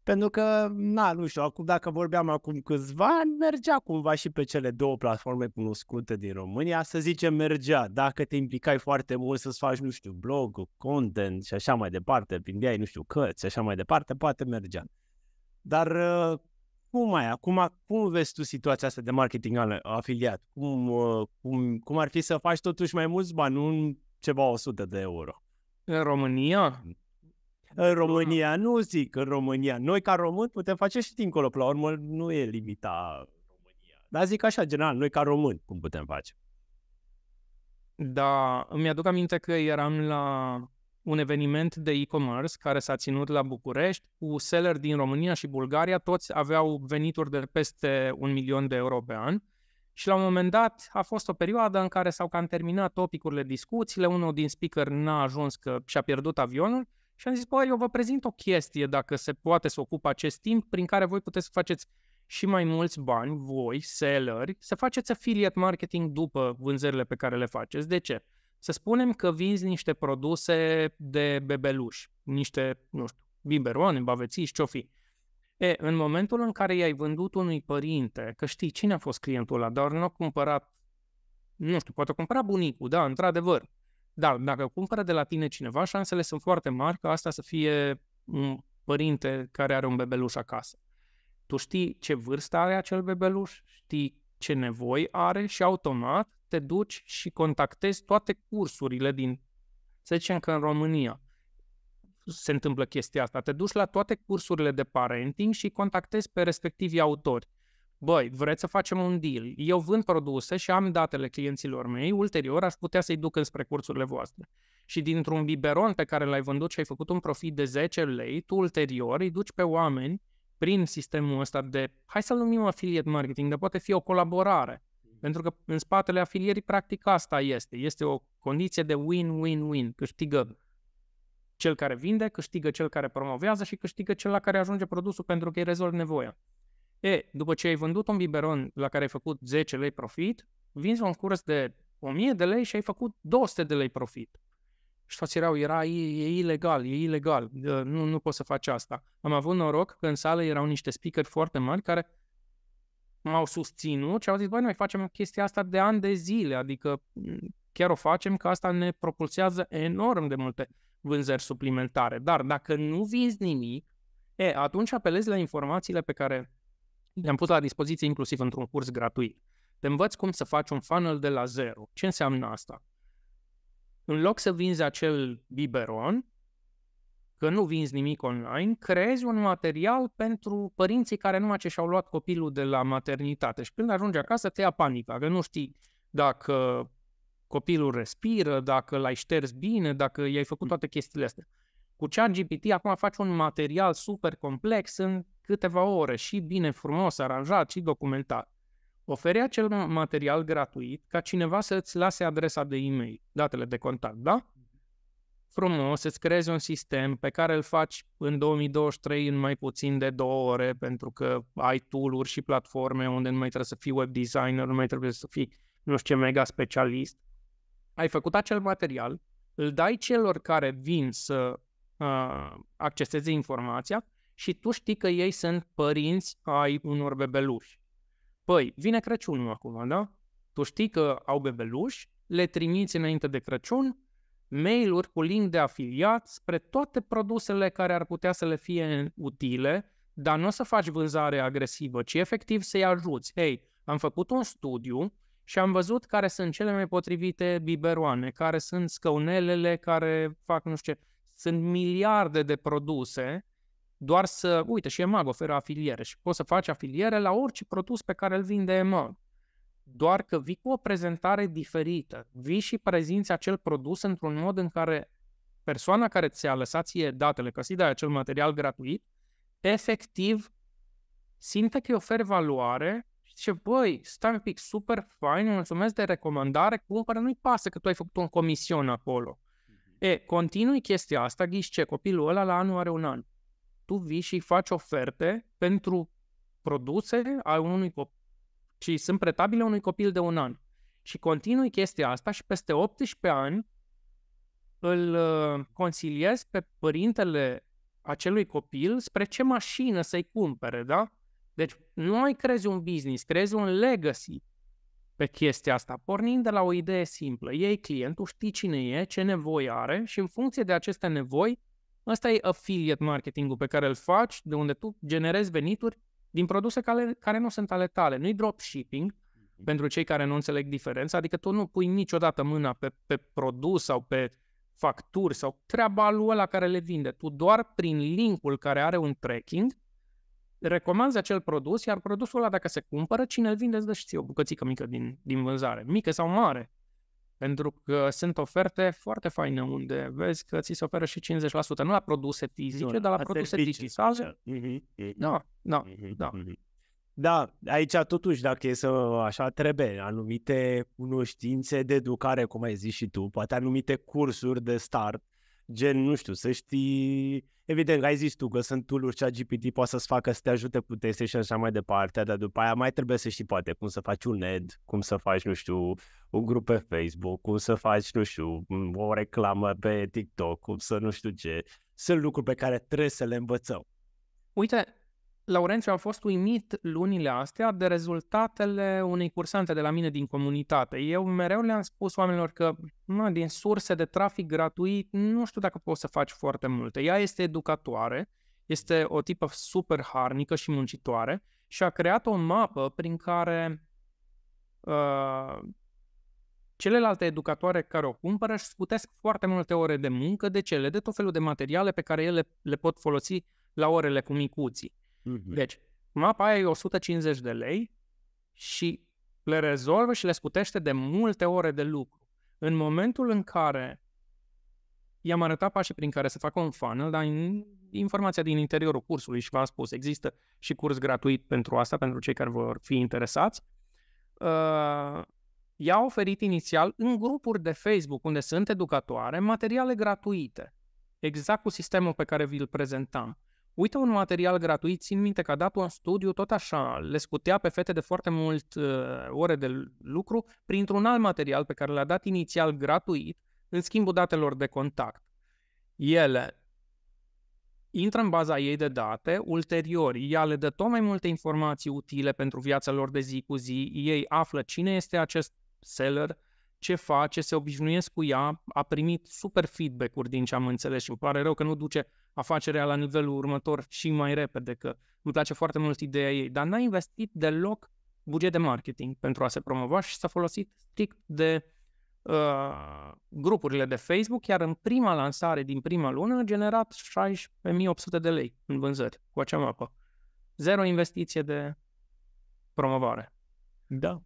pentru că, na, nu știu, acum, dacă vorbeam acum câțiva ani, mergea cumva și pe cele două platforme cunoscute din România, să zicem mergea. Dacă te implicai foarte mult să-ți faci, nu știu, blog, content și așa mai departe, vindeai, nu știu, cărți și așa mai departe, poate mergea. Dar uh, cum mai, acum, cum vezi tu situația asta de marketing afiliat? Cum, uh, cum, cum ar fi să faci totuși mai mulți bani, nu ceva 100 de euro? În România? În România, nu zic în România. Noi ca români putem face și dincolo, la urmă nu e limita România. Dar zic așa, general, noi ca români cum putem face. Da, îmi aduc aminte că eram la un eveniment de e-commerce care s-a ținut la București cu seller din România și Bulgaria, toți aveau venituri de peste un milion de euro pe an și la un moment dat a fost o perioadă în care s-au cam terminat topicurile, discuțiile, unul din speaker n-a ajuns că și-a pierdut avionul și am zis, bă, eu vă prezint o chestie dacă se poate să ocupe acest timp prin care voi puteți să faceți și mai mulți bani, voi, selleri, să faceți affiliate marketing după vânzările pe care le faceți. De ce? Să spunem că vinzi niște produse de bebeluși, niște, nu știu, biberoane, baveții și ce-o fi. E, în momentul în care i-ai vândut unui părinte, că știi cine a fost clientul ăla, dar nu a cumpărat, nu știu, poate cumpărat bunicul, da, într-adevăr. Dar dacă cumpără de la tine cineva, șansele sunt foarte mari ca asta să fie un părinte care are un bebeluș acasă. Tu știi ce vârstă are acel bebeluș, știi ce nevoi are și automat te duci și contactezi toate cursurile din, să zicem că în România, se întâmplă chestia asta. Te duci la toate cursurile de parenting și contactezi pe respectivii autori. Băi, vreți să facem un deal? Eu vând produse și am datele clienților mei, ulterior aș putea să-i duc înspre cursurile voastre. Și dintr-un biberon pe care l-ai vândut și ai făcut un profit de 10 lei, tu ulterior îi duci pe oameni prin sistemul ăsta de, hai să-l numim affiliate marketing, dar poate fi o colaborare. Mm-hmm. Pentru că în spatele afilierii practic asta este. Este o condiție de win-win-win. Câștigă cel care vinde, câștigă cel care promovează și câștigă cel la care ajunge produsul pentru că îi rezolv nevoia. E, după ce ai vândut un biberon la care ai făcut 10 lei profit, vinzi un curs de 1000 de lei și ai făcut 200 de lei profit. Și toți erau, era, e, e ilegal, e ilegal, nu, nu poți să faci asta. Am avut noroc că în sală erau niște speaker foarte mari care m-au susținut și au zis, băi, noi facem chestia asta de ani de zile, adică chiar o facem, că asta ne propulsează enorm de multe vânzări suplimentare. Dar dacă nu vinzi nimic, e, atunci apelezi la informațiile pe care le-am pus la dispoziție inclusiv într-un curs gratuit. Te învăț cum să faci un funnel de la zero. Ce înseamnă asta? În loc să vinzi acel biberon, că nu vinzi nimic online, creezi un material pentru părinții care numai ce și-au luat copilul de la maternitate. Și când ajungi acasă, te ia panica, că nu știi dacă copilul respiră, dacă l-ai șters bine, dacă i-ai făcut mm. toate chestiile astea. Cu chat GPT acum faci un material super complex în câteva ore și bine frumos aranjat și documentat. Oferi acel material gratuit ca cineva să îți lase adresa de e-mail, datele de contact, da? Mm-hmm. Frumos, îți creezi un sistem pe care îl faci în 2023 în mai puțin de două ore, pentru că ai tool-uri și platforme unde nu mai trebuie să fii web designer, nu mai trebuie să fii, nu știu ce, mega specialist ai făcut acel material, îl dai celor care vin să uh, acceseze informația și tu știi că ei sunt părinți ai unor bebeluși. Păi, vine Crăciunul acum, da? Tu știi că au bebeluși, le trimiți înainte de Crăciun mail-uri cu link de afiliat spre toate produsele care ar putea să le fie utile, dar nu o să faci vânzare agresivă, ci efectiv să-i ajuți. Hei, am făcut un studiu și am văzut care sunt cele mai potrivite biberoane, care sunt scăunelele, care fac nu știu ce. Sunt miliarde de produse doar să, uite, și EMAG oferă afiliere și poți să faci afiliere la orice produs pe care îl vinde EMAG. Doar că vii cu o prezentare diferită, vii și prezinți acel produs într-un mod în care persoana care ți-a lăsat ție datele, că ți dai acel material gratuit, efectiv simte că îi oferi valoare ce băi, stai un pic, super fain, mulțumesc de recomandare, cumpără, nu-i pasă că tu ai făcut un comision acolo. Uh-huh. E, continui chestia asta, ghiși ce, copilul ăla la anul are un an. Tu vii și faci oferte pentru produse a unui copil și sunt pretabile unui copil de un an. Și continui chestia asta și peste 18 ani îl ă, consiliez pe părintele acelui copil spre ce mașină să-i cumpere, da? Deci nu mai crezi un business, crezi un legacy pe chestia asta, pornind de la o idee simplă. Ei clientul, știi cine e, ce nevoie are și în funcție de aceste nevoi, ăsta e affiliate marketingul pe care îl faci, de unde tu generezi venituri din produse care, care nu sunt ale tale. Nu-i dropshipping, mhm. pentru cei care nu înțeleg diferența, adică tu nu pui niciodată mâna pe, pe produs sau pe facturi sau treaba lui ăla care le vinde. Tu doar prin linkul care are un tracking, recomanzi acel produs, iar produsul ăla, dacă se cumpără, cine îl vinde îți dă și ție o bucățică mică din, din vânzare, mică sau mare. Pentru că sunt oferte foarte faine unde vezi că ți se oferă și 50%, nu la produse fizice, nu, dar la, produse digitale. Mhm, da, da, mhm, da. Mhm. Da, aici totuși, dacă e să așa, trebuie anumite cunoștințe de educare, cum ai zis și tu, poate anumite cursuri de start Gen, nu știu, să știi... Evident, ai zis tu că sunt tool-uri și GPT poate să-ți facă să te ajute cu teste și așa mai departe, dar după aia mai trebuie să știi poate cum să faci un ad, cum să faci, nu știu, un grup pe Facebook, cum să faci, nu știu, o reclamă pe TikTok, cum să nu știu ce. Sunt lucruri pe care trebuie să le învățăm. Uite, Laurențiu a fost uimit lunile astea de rezultatele unei cursante de la mine din comunitate. Eu mereu le-am spus oamenilor că mă, din surse de trafic gratuit nu știu dacă poți să faci foarte multe. Ea este educatoare, este o tipă super harnică și muncitoare și a creat o mapă prin care uh, celelalte educatoare care o cumpără își scutesc foarte multe ore de muncă de cele, de tot felul de materiale pe care ele le pot folosi la orele cu micuții. Mhm. Deci, mapa aia e 150 de lei și le rezolvă și le scutește de multe ore de lucru. În momentul în care i-am arătat pașii prin care să facă un funnel, dar în informația din interiorul cursului și v-am spus, există și curs gratuit pentru asta, pentru cei care vor fi interesați. Uh, i-a oferit inițial în grupuri de Facebook unde sunt educatoare materiale gratuite, exact cu sistemul pe care vi-l prezentam. Uite un material gratuit, țin minte că a dat un studiu tot așa, le scutea pe fete de foarte mult uh, ore de lucru printr-un alt material pe care l a dat inițial gratuit în schimbul datelor de contact. Ele intră în baza ei de date, ulterior ea le dă tot mai multe informații utile pentru viața lor de zi cu zi, ei află cine este acest seller, ce face, se obișnuiesc cu ea, a primit super feedback-uri din ce am înțeles și îmi pare rău că nu duce afacerea la nivelul următor și mai repede, că îmi place foarte mult ideea ei, dar n-a investit deloc buget de marketing pentru a se promova și s-a folosit strict de uh, grupurile de Facebook, iar în prima lansare din prima lună a generat 16.800 de lei în vânzări cu acea mapă. Zero investiție de promovare. Da.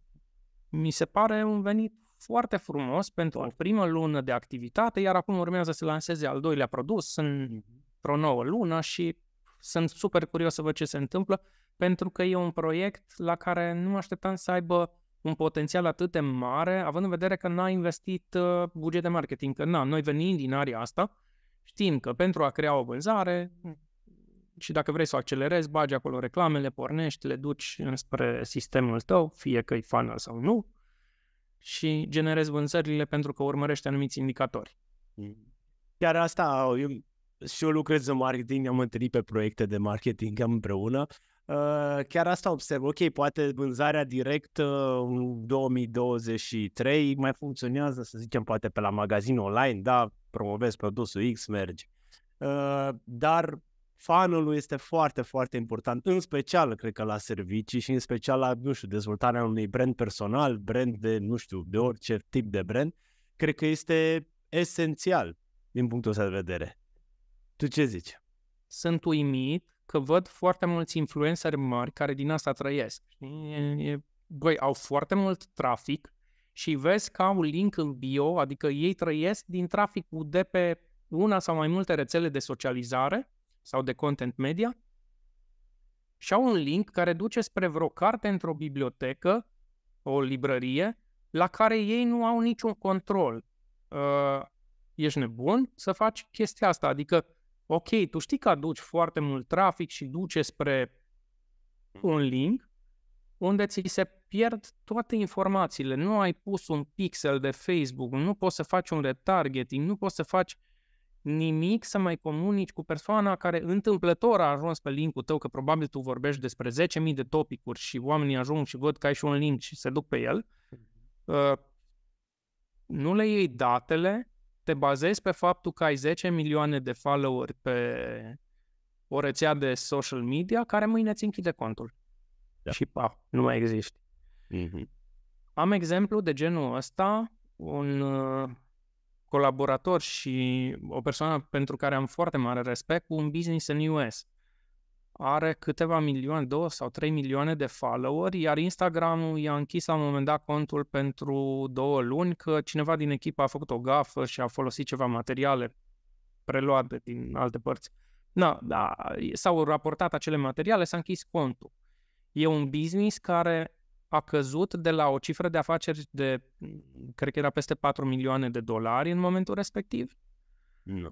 Mi se pare un venit foarte frumos pentru o primă lună de activitate, iar acum urmează să lanseze al doilea produs în vreo nouă lună și sunt super curios să văd ce se întâmplă, pentru că e un proiect la care nu mă așteptam să aibă un potențial atât de mare, având în vedere că n-a investit uh, buget de marketing, că na, noi venim din area asta, știm că pentru a crea o vânzare și dacă vrei să o accelerezi, bagi acolo reclamele, pornești, le duci spre sistemul tău, fie că e funnel sau nu, și generezi vânzările pentru că urmărești anumiți indicatori. Mm. Chiar asta, eu și eu lucrez în marketing, am întâlnit pe proiecte de marketing am împreună. Uh, chiar asta observ. Ok, poate vânzarea directă uh, în 2023 mai funcționează, să zicem, poate pe la magazin online, da, promovezi produsul X, mergi. Uh, dar funnel este foarte, foarte important, în special, cred că, la servicii și în special la, nu știu, dezvoltarea unui brand personal, brand de, nu știu, de orice tip de brand, cred că este esențial din punctul ăsta de vedere. Tu ce zici? Sunt uimit că văd foarte mulți influenceri mari care din asta trăiesc. Băi, au foarte mult trafic și vezi că au link în bio, adică ei trăiesc din traficul de pe una sau mai multe rețele de socializare sau de content media și au un link care duce spre vreo carte într-o bibliotecă, o librărie, la care ei nu au niciun control. Uh, ești nebun să faci chestia asta, adică ok, tu știi că aduci foarte mult trafic și duce spre un link unde ți se pierd toate informațiile. Nu ai pus un pixel de Facebook, nu poți să faci un retargeting, nu poți să faci nimic să mai comunici cu persoana care întâmplător a ajuns pe linkul tău, că probabil tu vorbești despre 10.000 de topicuri și oamenii ajung și văd că ai și un link și se duc pe el. Mhm. Uh, nu le iei datele, te bazezi pe faptul că ai 10 milioane de followeri pe o rețea de social media care mâine ți închide contul. Da. Și pa, nu mai există. Mm-hmm. Am exemplu de genul ăsta, un uh, colaborator și o persoană pentru care am foarte mare respect, cu un business în US are câteva milioane, două sau trei milioane de followeri, iar Instagram i-a închis la un moment dat contul pentru două luni că cineva din echipă a făcut o gafă și a folosit ceva materiale preluate din alte părți. Na, da, s-au raportat acele materiale, s-a închis contul. E un business care a căzut de la o cifră de afaceri de, cred că era peste 4 milioane de dolari în momentul respectiv, no.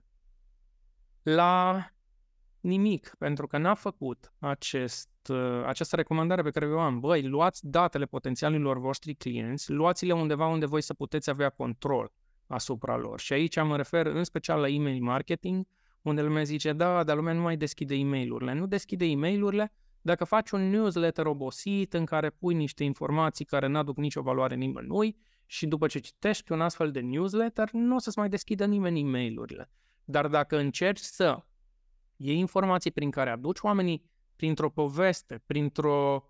la nimic, pentru că n-a făcut acest, ă, această recomandare pe care eu am. Băi, luați datele potențialilor voștri clienți, luați-le undeva unde voi să puteți avea control asupra lor. Și aici mă refer în special la email marketing, unde lumea zice, da, dar lumea nu mai deschide e mail Nu deschide e mail dacă faci un newsletter obosit în care pui niște informații care n-aduc nicio valoare nimănui și după ce citești un astfel de newsletter, nu o să-ți mai deschidă nimeni e mail Dar dacă încerci să E informații prin care aduci oamenii printr-o poveste, printr-o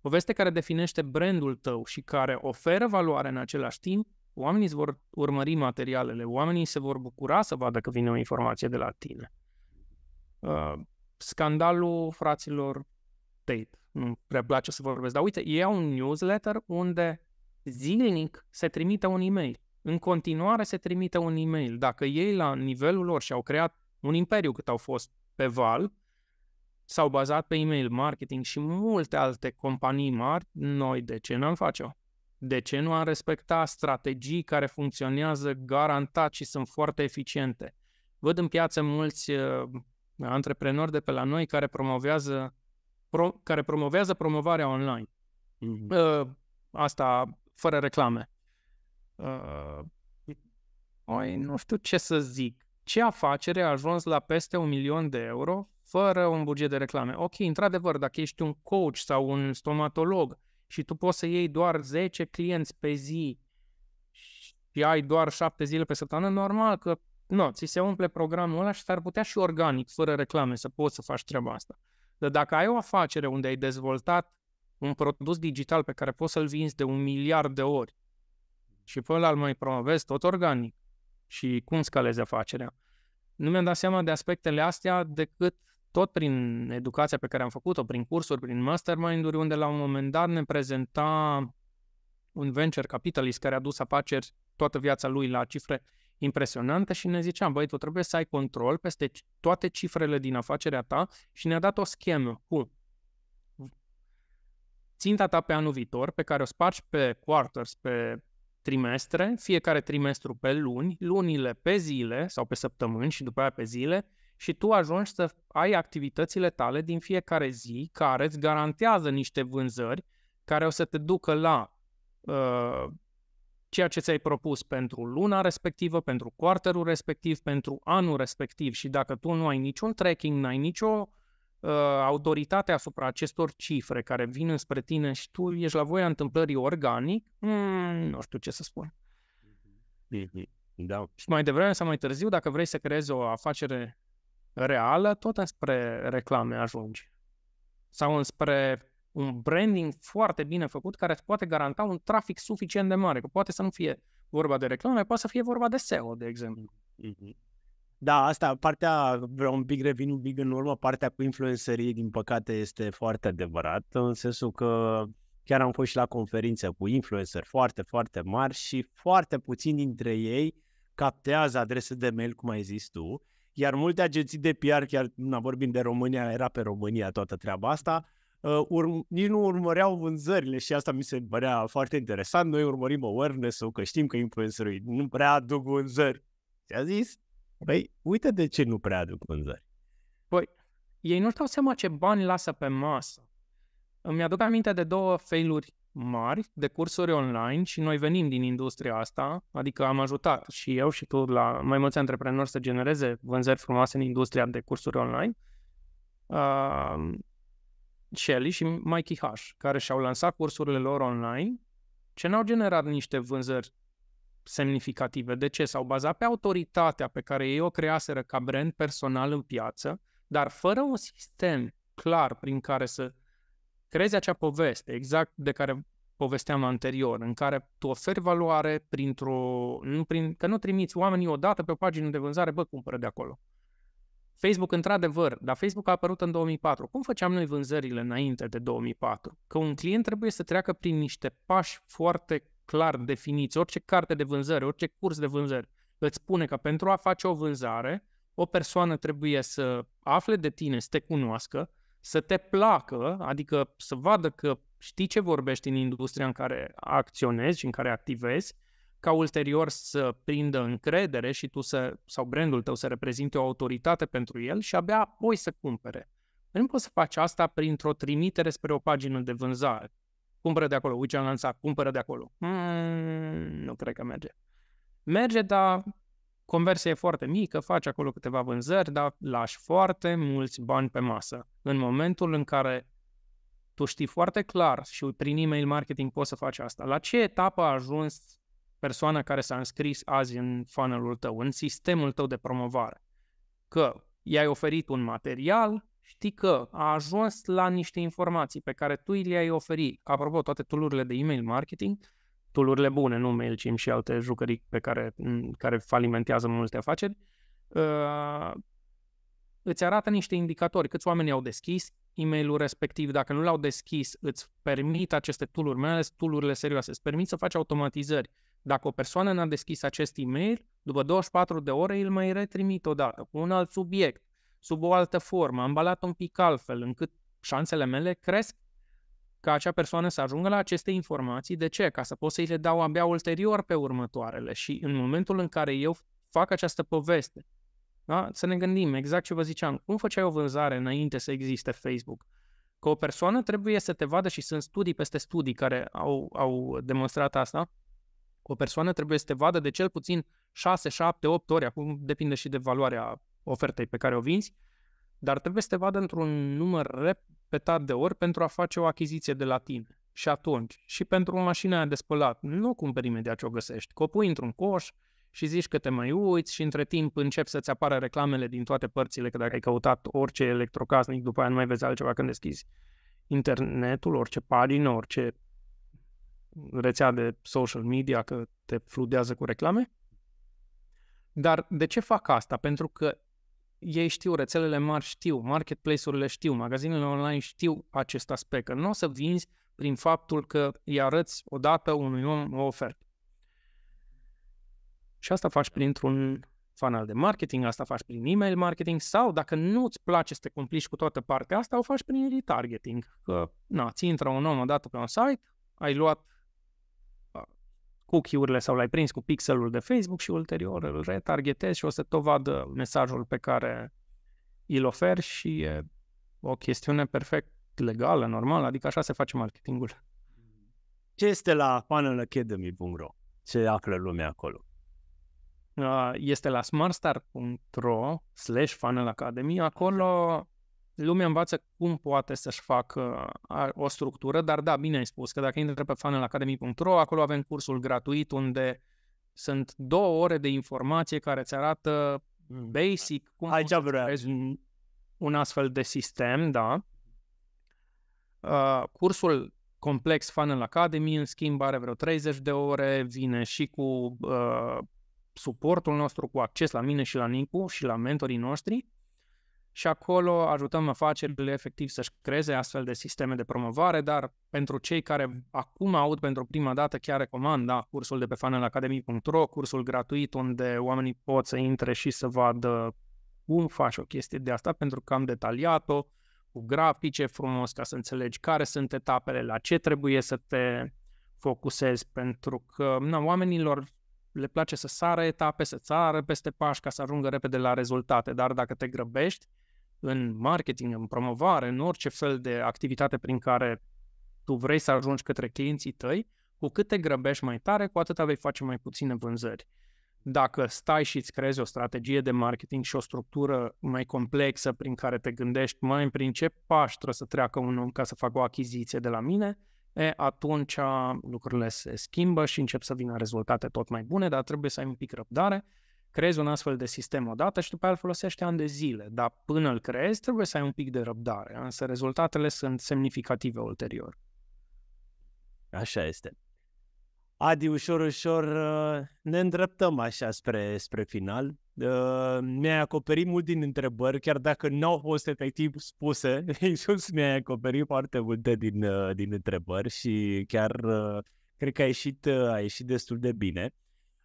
poveste care definește brandul tău și care oferă valoare în același timp, oamenii îți vor urmări materialele, oamenii se vor bucura să vadă că vine o informație de la tine. Uh, scandalul fraților Tate. Nu prea place să vorbesc, dar uite, ei au un newsletter unde zilnic se trimite un e-mail. În continuare se trimite un e-mail. Dacă ei la nivelul lor și-au creat un imperiu cât au fost pe val, s-au bazat pe email marketing și multe alte companii mari, noi de ce n-am face-o? De ce nu am respecta strategii care funcționează garantat și sunt foarte eficiente? Văd în piață mulți uh, antreprenori de pe la noi care promovează, pro, care promovează promovarea online. Mm-hmm. Uh, asta fără reclame. Uh, oi, păi, nu știu ce să zic. Ce afacere a ajuns la peste un milion de euro fără un buget de reclame? Ok, într-adevăr, dacă ești un coach sau un stomatolog și tu poți să iei doar 10 clienți pe zi și ai doar 7 zile pe săptămână, normal că nu, ți se umple programul ăla și s-ar putea și organic, fără reclame, să poți să faci treaba asta. Dar dacă ai o afacere unde ai dezvoltat un produs digital pe care poți să-l vinzi de un miliard de ori și până la mai promovezi tot organic, și cum scalezi afacerea. Nu mi-am dat seama de aspectele astea decât tot prin educația pe care am făcut-o, prin cursuri, prin mastermind-uri, unde la un moment dat ne prezenta un venture capitalist care a dus afaceri toată viața lui la cifre impresionante și ne ziceam, băi, tu trebuie să ai control peste toate cifrele din afacerea ta și ne-a dat o schemă cu ținta ta pe anul viitor, pe care o spargi pe quarters, pe trimestre, fiecare trimestru pe luni, lunile pe zile sau pe săptămâni și după aia pe zile și tu ajungi să ai activitățile tale din fiecare zi care îți garantează niște vânzări care o să te ducă la uh, ceea ce ți-ai propus pentru luna respectivă, pentru quarterul respectiv, pentru anul respectiv și dacă tu nu ai niciun tracking, n-ai nicio uh, autoritatea asupra acestor cifre care vin înspre tine și tu ești la voia întâmplării organic, mm, nu știu ce să spun. Mm-hmm. Mm-hmm. Da. Și mai devreme sau mai târziu, dacă vrei să creezi o afacere reală, tot înspre reclame ajungi. Sau înspre un branding foarte bine făcut care îți poate garanta un trafic suficient de mare. Că poate să nu fie vorba de reclame, poate să fie vorba de SEO, de exemplu. Mm-hmm. Da, asta, partea, vreau un pic revin un pic în urmă, partea cu influencerii, din păcate, este foarte adevărat, în sensul că chiar am fost și la conferință cu influenceri foarte, foarte mari și foarte puțini dintre ei captează adrese de mail, cum ai zis tu, iar multe agenții de PR, chiar nu vorbim de România, era pe România toată treaba asta, uh, urm- nici nu urmăreau vânzările și asta mi se părea foarte interesant. Noi urmărim awareness-ul, că știm că influencerii nu prea aduc vânzări. Ți-a zis? Păi, uite de ce nu prea aduc vânzări. Păi, ei nu-și dau seama ce bani lasă pe masă. Îmi aduc aminte de două failuri mari de cursuri online și noi venim din industria asta, adică am ajutat și eu și tu la mai mulți antreprenori să genereze vânzări frumoase în industria de cursuri online. Uh, Shelly și Mikey H, care și-au lansat cursurile lor online, ce n-au generat niște vânzări semnificative. De ce? S-au bazat pe autoritatea pe care ei o creaseră ca brand personal în piață, dar fără un sistem clar prin care să creezi acea poveste, exact de care povesteam anterior, în care tu oferi valoare printr-o... Nu prin, că nu trimiți oamenii odată pe o pagină de vânzare, bă, cumpără de acolo. Facebook, într-adevăr, dar Facebook a apărut în 2004. Cum făceam noi vânzările înainte de 2004? Că un client trebuie să treacă prin niște pași foarte clar definiți, orice carte de vânzări, orice curs de vânzări îți spune că pentru a face o vânzare, o persoană trebuie să afle de tine, să te cunoască, să te placă, adică să vadă că știi ce vorbești în industria în care acționezi și în care activezi, ca ulterior să prindă încredere și tu să, sau brandul tău să reprezinte o autoritate pentru el și abia apoi să cumpere. Nu poți să faci asta printr-o trimitere spre o pagină de vânzare cumpără de acolo, uite am lansat, cumpără de acolo. Mm, nu cred că merge. Merge, dar e foarte mică, faci acolo câteva vânzări, dar lași foarte mulți bani pe masă. În momentul în care tu știi foarte clar și prin email marketing poți să faci asta, la ce etapă a ajuns persoana care s-a înscris azi în funnelul tău, în sistemul tău de promovare? Că i-ai oferit un material, știi că a ajuns la niște informații pe care tu le-ai oferi, apropo, toate tulurile de email marketing, tulurile bune, nu MailChimp și alte jucării pe care, mm, care falimentează multe afaceri, uh, îți arată niște indicatori, câți oameni au deschis e-mailul respectiv, dacă nu l-au deschis, îți permit aceste tooluri, mai ales tulurile serioase, îți permit să faci automatizări. Dacă o persoană n-a deschis acest e-mail, după 24 de ore îl mai retrimit odată cu un alt subiect sub o altă formă, ambalat un pic altfel, încât șansele mele cresc ca acea persoană să ajungă la aceste informații. De ce? Ca să pot să-i le dau abia ulterior pe următoarele și în momentul în care eu fac această poveste, da? să ne gândim exact ce vă ziceam, cum făceai o vânzare înainte să existe Facebook? Că o persoană trebuie să te vadă și sunt studii peste studii care au, au demonstrat asta, o persoană trebuie să te vadă de cel puțin 6, 7, 8 ori, acum depinde și de valoarea ofertei pe care o vinzi, dar trebuie să te vadă într-un număr repetat de ori pentru a face o achiziție de la tine. Și atunci, și pentru o mașină aia de spălat, nu cumperi imediat ce o găsești. Că o pui într-un coș și zici că te mai uiți și între timp încep să-ți apară reclamele din toate părțile, că dacă ai căutat orice electrocasnic, după aia nu mai vezi altceva când deschizi internetul, orice pagină, orice rețea de social media, că te fludează cu reclame. Dar de ce fac asta? Pentru că ei știu, rețelele mari știu, marketplace-urile știu, magazinele online știu acest aspect, că nu o să vinzi prin faptul că îi arăți odată unui om o ofertă. Și asta faci printr-un funnel de marketing, asta faci prin email marketing sau dacă nu ți place să te complici cu toată partea asta, o faci prin retargeting. Că, na, ți intră un om odată pe un site, ai luat cookie-urile sau l-ai prins cu pixelul de Facebook și ulterior îl retargetezi și o să tot vadă mesajul pe care îl oferi și e o chestiune perfect legală, normală, adică așa se face marketingul. Ce este la funnelacademy.ro? Ce află lumea acolo? Este la smartstar.ro slash funnelacademy. Acolo lumea învață cum poate să-și facă o structură, dar da, bine ai spus că dacă intră pe funnelacademy.ro, acolo avem cursul gratuit unde sunt două ore de informație care îți arată basic cum să un, astfel de sistem, da. Uh, cursul complex Funnel Academy, în schimb, are vreo 30 de ore, vine și cu uh, suportul nostru, cu acces la mine și la Nicu și la mentorii noștri și acolo ajutăm afacerile efectiv să-și creeze astfel de sisteme de promovare, dar pentru cei care acum aud pentru prima dată, chiar recomand da, cursul de pe funnelacademy.ro, cursul gratuit unde oamenii pot să intre și să vadă cum faci o chestie de asta, pentru că am detaliat-o cu grafice frumos ca să înțelegi care sunt etapele, la ce trebuie să te focusezi, pentru că na, oamenilor le place să sară etape, să sară peste pași ca să ajungă repede la rezultate, dar dacă te grăbești, în marketing, în promovare, în orice fel de activitate prin care tu vrei să ajungi către clienții tăi, cu cât te grăbești mai tare, cu atâta vei face mai puține vânzări. Dacă stai și îți creezi o strategie de marketing și o structură mai complexă prin care te gândești mai prin ce pași trebuie să treacă un om ca să facă o achiziție de la mine, e, atunci lucrurile se schimbă și încep să vină rezultate tot mai bune, dar trebuie să ai un pic răbdare Crezi un astfel de sistem odată și după aia îl folosești ani de zile, dar până îl creezi trebuie să ai un pic de răbdare, însă rezultatele sunt semnificative ulterior. Așa este. Adi, ușor, ușor uh, ne îndreptăm așa spre, spre final. Uh, mi-ai acoperit mult din întrebări, chiar dacă nu au fost efectiv spuse, <laughs> Iisus mi-ai acoperit foarte multe din, uh, din întrebări și chiar cred că a ieșit, a ieșit destul de bine.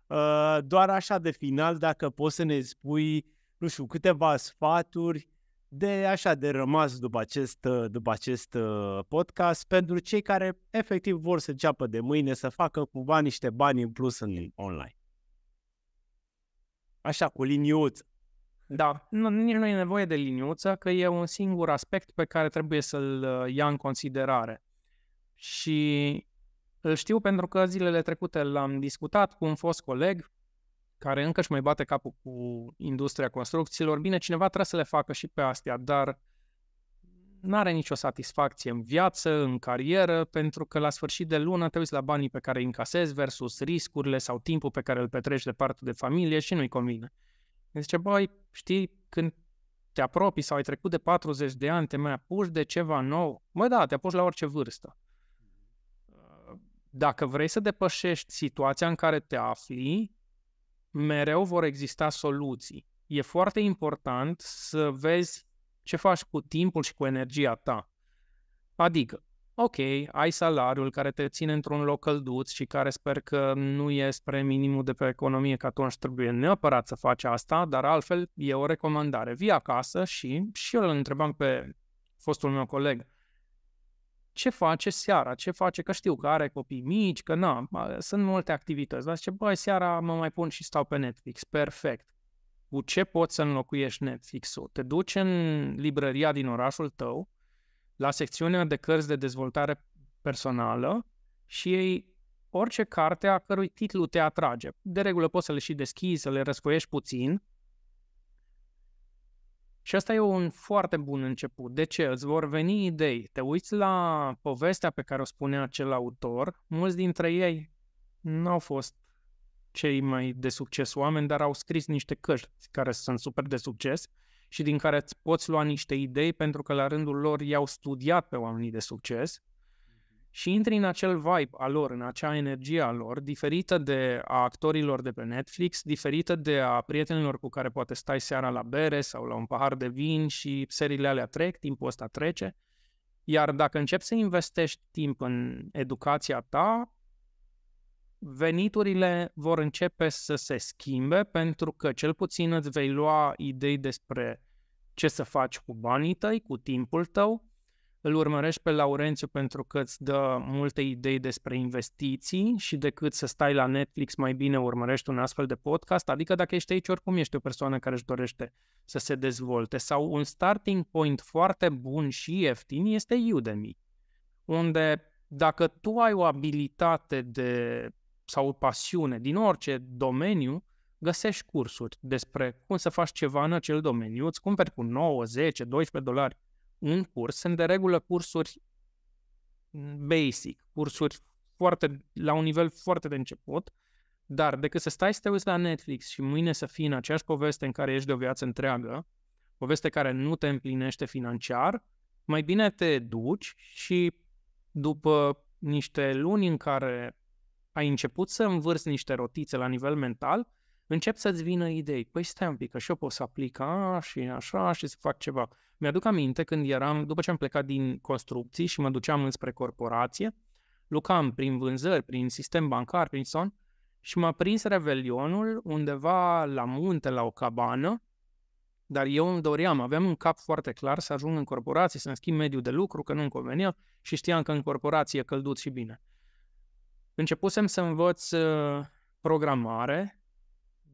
Ă, doar așa de final, dacă poți să ne spui, nu știu, câteva sfaturi de așa de rămas după acest, ă, după acest ă, podcast pentru cei care efectiv vor să înceapă de mâine să facă cumva niște bani în plus în online. Așa, cu liniuță. Da, nu, nici nu e nevoie de liniuță, că e un singur aspect pe care trebuie să-l ia în considerare. Și îl știu pentru că zilele trecute l-am discutat cu un fost coleg care încă își mai bate capul cu industria construcțiilor. Bine, cineva trebuie să le facă și pe astea, dar nu are nicio satisfacție în viață, în carieră, pentru că la sfârșit de lună te uiți la banii pe care îi încasezi versus riscurile sau timpul pe care îl petreci departe de familie și nu-i convine. Îmi zice, băi, știi, când te apropii sau ai trecut de 40 de ani, te mai apuci de ceva nou, mă da, te apuci la orice vârstă dacă vrei să depășești situația în care te afli, mereu vor exista soluții. E foarte important să vezi ce faci cu timpul și cu energia ta. Adică, ok, ai salariul care te ține într-un loc călduț și care sper că nu e spre minimul de pe economie, că atunci trebuie neapărat să faci asta, dar altfel e o recomandare. Vii acasă și, și eu îl întrebam pe fostul meu coleg, ce face seara, ce face, că știu că are copii mici, că nu sunt multe activități, dar zice, băi, seara mă mai pun și stau pe Netflix, perfect. Cu ce poți să înlocuiești Netflix-ul? Te duci în librăria din orașul tău, la secțiunea de cărți de dezvoltare personală și ei orice carte a cărui titlu te atrage. De regulă poți să le și deschizi, să le răscoiești puțin, și asta e un foarte bun început. De ce? Îți vor veni idei. Te uiți la povestea pe care o spunea acel autor. Mulți dintre ei nu au fost cei mai de succes oameni, dar au scris niște cărți care sunt super de succes și din care îți poți lua niște idei pentru că la rândul lor i-au studiat pe oamenii de succes și intri în acel vibe al lor, în acea energie a lor, diferită de a actorilor de pe Netflix, diferită de a prietenilor cu care poate stai seara la bere sau la un pahar de vin și serile alea trec, timpul ăsta trece. Iar dacă începi să investești timp în educația ta, veniturile vor începe să se schimbe pentru că cel puțin îți vei lua idei despre ce să faci cu banii tăi, cu timpul tău, îl urmărești pe Laurențiu pentru că îți dă multe idei despre investiții și decât să stai la Netflix, mai bine urmărești un astfel de podcast, adică dacă ești aici, oricum ești o persoană care își dorește să se dezvolte. Sau un starting point foarte bun și ieftin este Udemy, unde dacă tu ai o abilitate de, sau o pasiune din orice domeniu, găsești cursuri despre cum să faci ceva în acel domeniu, îți cumperi cu 9, 10, 12 dolari un curs, sunt de regulă cursuri basic, cursuri foarte, la un nivel foarte de început, dar decât să stai să te uiți la Netflix și mâine să fii în aceeași poveste în care ești de o viață întreagă, poveste care nu te împlinește financiar, mai bine te duci și după niște luni în care ai început să învârți niște rotițe la nivel mental, încep să-ți vină idei. Păi stai un pic, că și eu pot să aplic a, și așa și să fac ceva. Mi-aduc aminte când eram, după ce am plecat din construcții și mă duceam înspre corporație, lucam prin vânzări, prin sistem bancar, prin son, și m-a prins revelionul undeva la munte, la o cabană, dar eu îmi doream, aveam un cap foarte clar să ajung în corporație, să-mi schimb mediul de lucru, că nu-mi convenea și știam că în corporație e călduț și bine. Începusem să învăț uh, programare,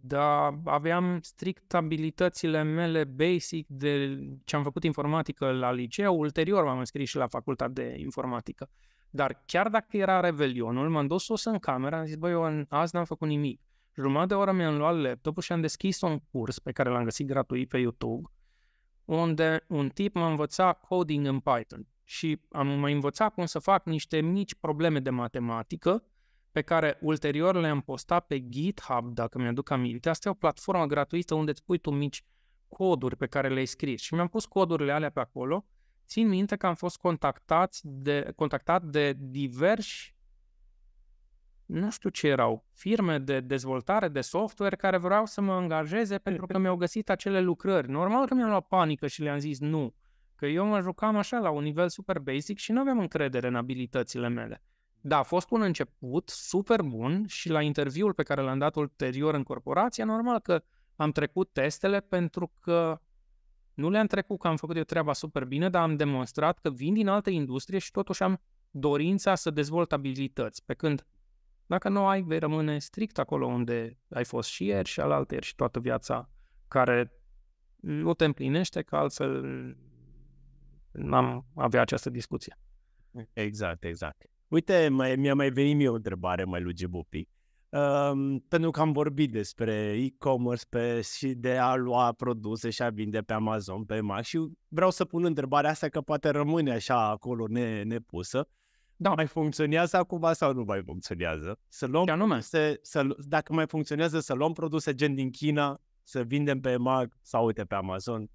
dar aveam strict abilitățile mele basic de ce am făcut informatică la liceu, ulterior m-am înscris și la facultate de informatică. Dar chiar dacă era revelionul, m-am dus sus în cameră, am zis, băi, eu azi n-am făcut nimic. Jumătate de oră mi-am luat laptopul și am deschis un curs pe care l-am găsit gratuit pe YouTube, unde un tip m-a învățat coding în Python și am mai învățat cum să fac niște mici probleme de matematică pe care ulterior le-am postat pe GitHub, dacă mi-aduc aminte. Asta e o platformă gratuită unde îți pui tu mici coduri pe care le-ai scris. Și mi-am pus codurile alea pe acolo. Țin minte că am fost contactați de, contactat de diversi nu știu ce erau, firme de dezvoltare de software care vreau să mă angajeze pentru că mi-au găsit acele lucrări. Normal că mi-am luat panică și le-am zis nu, că eu mă jucam așa la un nivel super basic și nu aveam încredere în abilitățile mele. Da, a fost un început super bun și la interviul pe care l-am dat ulterior în corporație, normal că am trecut testele pentru că nu le-am trecut că am făcut eu treaba super bine, dar am demonstrat că vin din altă industrie și totuși am dorința să dezvolt abilități, pe când dacă nu ai, vei rămâne strict acolo unde ai fost și ieri și alaltă ieri și toată viața care nu te împlinește, că altfel n-am avea această discuție. Exact, exact. Uite, mai, mi-a mai venit mie o întrebare, mai lui Gebupi. Um, pentru că am vorbit despre e-commerce pe, și de a lua produse și a vinde pe Amazon, pe Mac și vreau să pun întrebarea asta că poate rămâne așa acolo ne, nepusă. Da. Mai funcționează acum sau nu mai funcționează? Să luăm de anume. Produse, să, dacă mai funcționează, să luăm produse gen din China, să vindem pe Mac sau uite pe Amazon.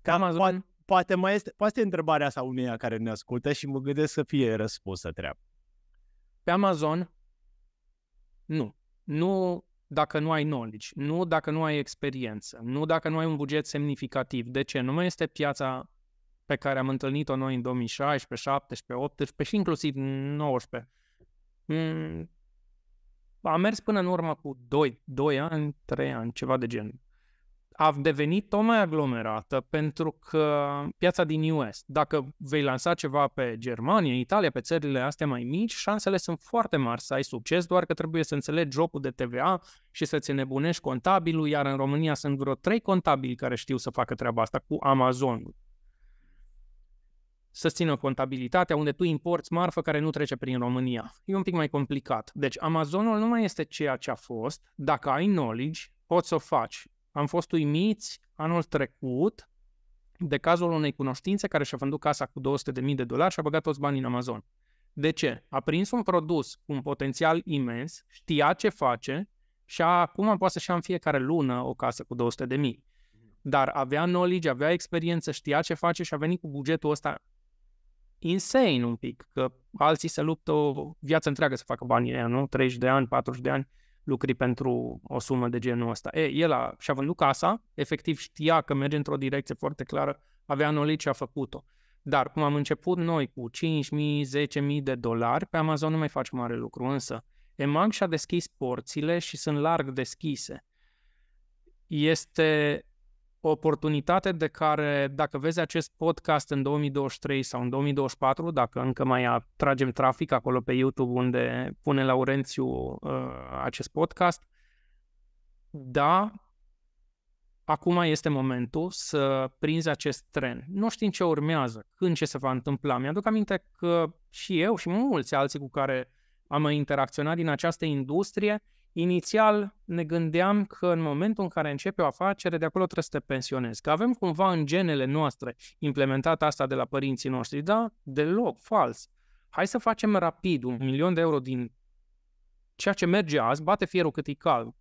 Ca Amazon, poate, poate mai este, poate este întrebarea asta uneia care ne ascultă și mă gândesc să fie răspunsă treaba. Pe Amazon, nu. Nu dacă nu ai knowledge, nu dacă nu ai experiență, nu dacă nu ai un buget semnificativ. De ce? Nu mai este piața pe care am întâlnit-o noi în 2016, 17, 18 și inclusiv 19. Mm, a mers până în urmă cu 2, 2 ani, 3 ani, ceva de genul a devenit tot mai aglomerată pentru că piața din US, dacă vei lansa ceva pe Germania, Italia, pe țările astea mai mici, șansele sunt foarte mari să ai succes, doar că trebuie să înțelegi jocul de TVA și să-ți nebunești contabilul, iar în România sunt vreo trei contabili care știu să facă treaba asta cu Amazon. Să țină contabilitatea unde tu importi marfă care nu trece prin România. E un pic mai complicat. Deci Amazonul nu mai este ceea ce a fost. Dacă ai knowledge, poți să o faci am fost uimiți anul trecut de cazul unei cunoștințe care și-a vândut casa cu 200.000 de dolari și a băgat toți banii în Amazon. De ce? A prins un produs cu un potențial imens, știa ce face și a, acum poate să-și ia în fiecare lună o casă cu 200.000. Dar avea knowledge, avea experiență, știa ce face și a venit cu bugetul ăsta insane un pic, că alții se luptă o viață întreagă să facă banii aia, nu? 30 de ani, 40 de ani. Uh, lucri pentru o sumă de genul ăsta. E, el a, și-a vândut casa, efectiv știa că merge într-o direcție foarte clară, avea anulit și a făcut-o. Dar cum am început noi cu 5.000-10.000 de dolari, pe Amazon nu mai faci mare lucru, însă EMAG și-a deschis porțile și sunt larg deschise. Este o oportunitate de care, dacă vezi acest podcast în 2023 sau în 2024, dacă încă mai tragem trafic acolo pe YouTube unde pune Laurențiu uh, acest podcast, da, acum este momentul să prinzi acest tren. Nu știm ce urmează, când ce se va întâmpla. Mi-aduc aminte că și eu și mulți alții cu care am interacționat din această industrie, Inițial ne gândeam că în momentul în care începe o afacere, de acolo trebuie să te pensionezi. Că avem cumva în genele noastre implementat asta de la părinții noștri, da? Deloc, fals. Hai să facem rapid un milion de euro din ceea ce merge azi, bate fierul cât e calm.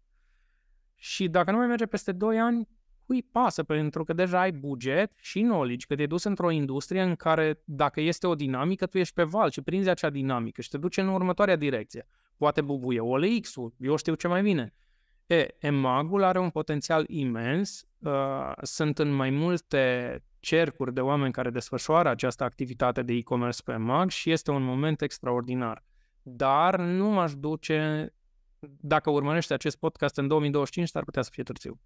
Și dacă nu mai merge peste 2 ani, cui pasă? Pentru că deja ai buget și knowledge, că te duci într-o industrie în care dacă este o dinamică, tu ești pe val și prinzi acea dinamică și te duce în următoarea direcție poate bubuie OLX-ul, eu știu ce mai bine. E, EMAG-ul are un potențial imens, uh, sunt în mai multe cercuri de oameni care desfășoară această activitate de e-commerce pe EMAG și este un moment extraordinar. Dar nu m-aș duce, dacă urmărești acest podcast în 2025, s-ar putea să fie târziu.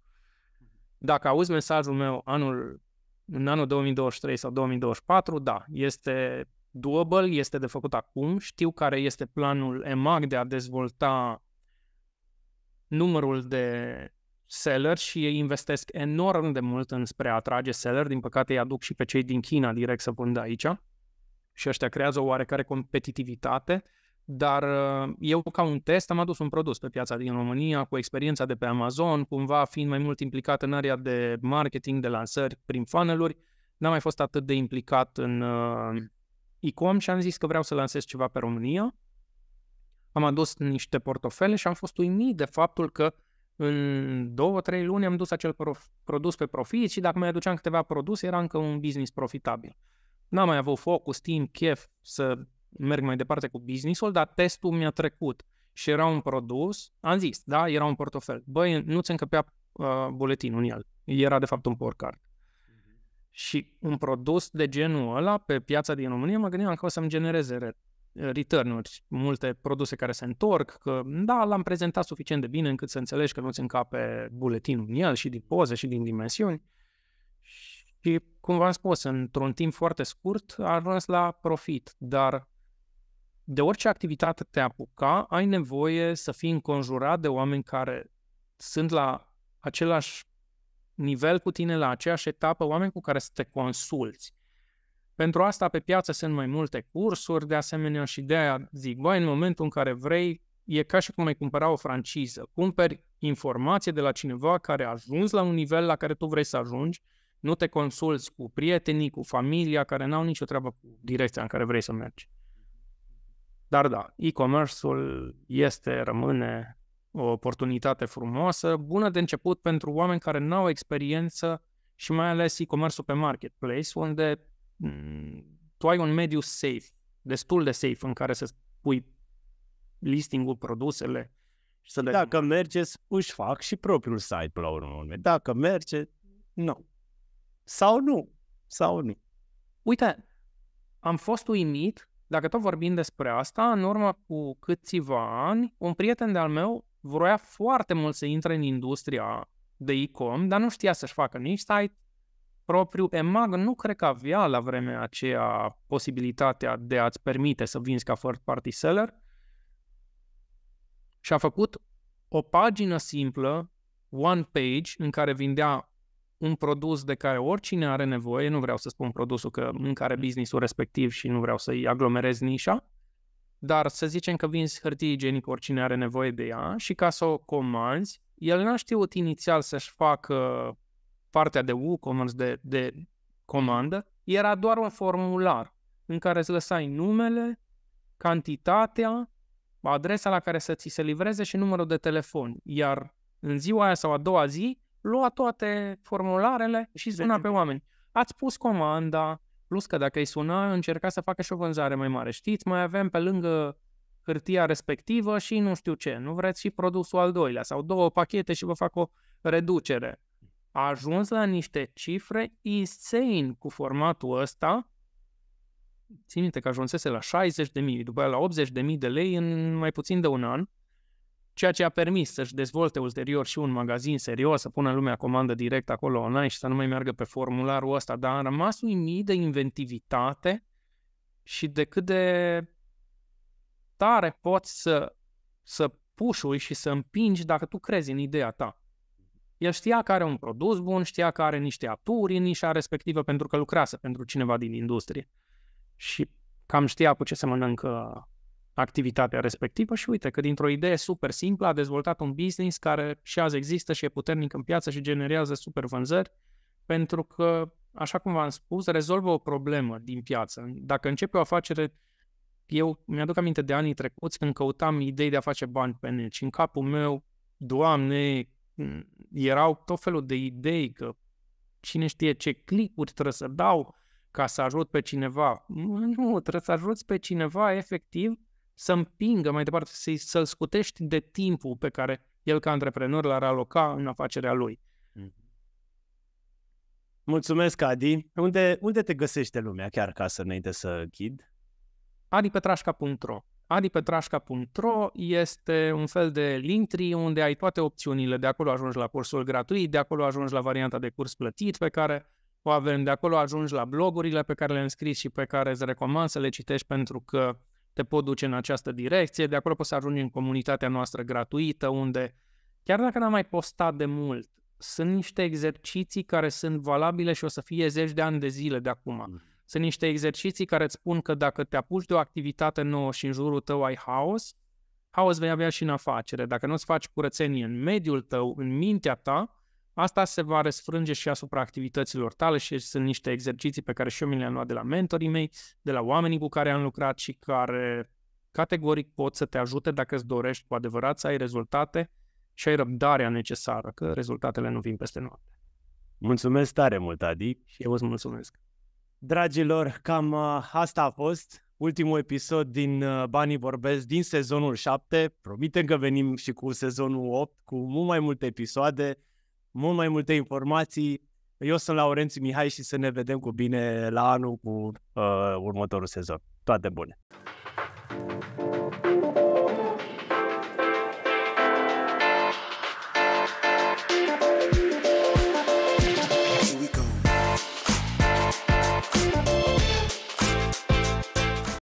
Dacă auzi mesajul meu anul, în anul 2023 sau 2024, da, este doable, este de făcut acum, știu care este planul EMAG de a dezvolta numărul de seller și ei investesc enorm de mult înspre a atrage seller. Din păcate îi aduc și pe cei din China direct să vândă aici și ăștia creează o oarecare competitivitate, dar uh, eu ca un test am adus un produs pe piața din România cu experiența de pe Amazon, cumva fiind mai mult implicat în area de marketing, de lansări prin funnel-uri, n-am mai fost atât de implicat în uh, ICOM și am zis că vreau să lansez ceva pe România. Am adus niște portofele și am fost uimit de faptul că în două, trei luni am dus acel prof- produs pe profit și dacă mai aduceam câteva produse era încă un business profitabil. N-am mai avut focus, timp, chef să merg mai departe cu businessul, dar testul mi-a trecut și era un produs, am zis, da, era un portofel. Băi, nu-ți încăpea uh, buletinul în el. Era de fapt un porcar și un produs de genul ăla pe piața din România, mă gândeam că o să-mi genereze eh, return-uri, multe produse care se întorc, că da, l-am prezentat suficient de bine încât să înțelegi că nu-ți încape buletinul în el și din poze și din dimensiuni. Și, cum v-am spus, într-un timp foarte scurt a ajuns la profit, dar de orice activitate te apuca, ai nevoie să fii înconjurat de oameni care sunt la același nivel cu tine la aceeași etapă oameni cu care să te consulți. Pentru asta pe piață sunt mai multe cursuri, de asemenea și de aia zic, băi, în momentul în care vrei, e ca și cum ai cumpăra o franciză. Cumperi informație de la cineva care a ajuns la un nivel la care tu vrei să ajungi, nu te consulți cu prietenii, cu familia, care n-au nicio treabă cu direcția în care vrei să mergi. Dar da, e-commerce-ul este, rămâne o oportunitate frumoasă, bună de început pentru oameni care nu au experiență și mai ales e comerțul pe marketplace, unde mm, tu ai un mediu safe, destul de safe în care să pui listingul, produsele și să le... Dacă merge, își fac și propriul site până la urmă. Dacă merge, nu. Sau nu. Sau nu. Uite, am fost uimit, dacă tot vorbim despre asta, în urmă cu câțiva ani, un prieten de-al meu vroia foarte mult să intre în industria de e-com, dar nu știa să-și facă nici site propriu. EMAG nu cred că avea la vremea aceea posibilitatea de a-ți permite să vinzi ca first party seller și a făcut o pagină simplă, one page, în care vindea un produs de care oricine are nevoie, nu vreau să spun produsul că în care mm. businessul respectiv și nu vreau să-i aglomerez nișa, dar să zicem că vinzi hârtie igienică, oricine are nevoie de ea și ca să o comanzi, el n-a știut inițial să-și facă partea de WooCommerce de, de comandă, era doar un formular în care îți lăsai numele, cantitatea, adresa la care să ți se livreze și numărul de telefon. Iar în ziua aia sau a doua zi, lua toate formularele și suna deci pe oameni. Ați pus comanda, Plus că dacă îi suna, încerca să facă și o vânzare mai mare. Știți, mai avem pe lângă hârtia respectivă și nu știu ce. Nu vreți și produsul al doilea sau două pachete și vă fac o reducere. A ajuns la niște cifre insane cu formatul ăsta. Țin minte că ajunsese la 60.000, după aia la 80.000 de lei în mai puțin de un an ceea ce a permis să-și dezvolte ulterior și un magazin serios, să pună lumea comandă direct acolo online și să nu mai meargă pe formularul ăsta, dar am rămas uimit de inventivitate și de cât de tare poți să, să pușui și să împingi dacă tu crezi în ideea ta. El știa că are un produs bun, știa că are niște aturi în nișa respectivă pentru că lucrase pentru cineva din industrie. Și cam știa cu ce se mănâncă activitatea respectivă și uite că dintr-o idee super simplă a dezvoltat un business care și azi există și e puternic în piață și generează super vânzări pentru că, așa cum v-am spus, rezolvă o problemă din piață. Dacă începi o afacere, eu mi-aduc aminte de anii trecuți când căutam idei de a face bani pe net și în capul meu, doamne, mm, erau tot felul de idei că cine știe ce clicuri trebuie să dau ca să ajut pe cineva. Nu, trebuie să ajuți pe cineva efectiv să împingă mai departe, să-i, să-l scutești de timpul pe care el ca antreprenor l-ar aloca în afacerea lui. Mm-hmm. Mulțumesc, Adi. Unde, unde te găsește lumea, chiar ca să înainte să ghid? adipetrașca.ro adipetrașca.ro este un fel de Linktree unde ai toate opțiunile. De acolo ajungi la cursul gratuit, de acolo ajungi la varianta de curs plătit pe care o avem, de acolo ajungi la blogurile pe care le-am scris și pe care îți recomand să le citești pentru că te pot duce în această direcție, de acolo poți să ajungi în comunitatea noastră gratuită, unde, chiar dacă n-am mai postat de mult, sunt niște exerciții care sunt valabile și o să fie zeci de ani de zile de acum. Mm. Sunt niște exerciții care îți spun că dacă te apuci de o activitate nouă și în jurul tău ai haos, haos vei avea și în afacere. Dacă nu-ți faci curățenie în mediul tău, în mintea ta, Asta se va răsfrânge și asupra activităților tale și sunt niște exerciții pe care și eu mi le-am luat de la mentorii mei, de la oamenii cu care am lucrat și care categoric pot să te ajute dacă îți dorești cu adevărat să ai rezultate și ai răbdarea necesară, că rezultatele nu vin peste noapte. Mulțumesc tare mult, Adi. Și eu îți mulțumesc. Dragilor, cam uh, asta a fost ultimul episod din uh, Banii Vorbesc din sezonul 7. Promitem că venim și cu sezonul 8, cu mult mai multe episoade mult mai multe informații. Eu sunt Laurențiu Mihai și să ne vedem cu bine la anul cu uh, următorul sezon. Toate bune! Thank you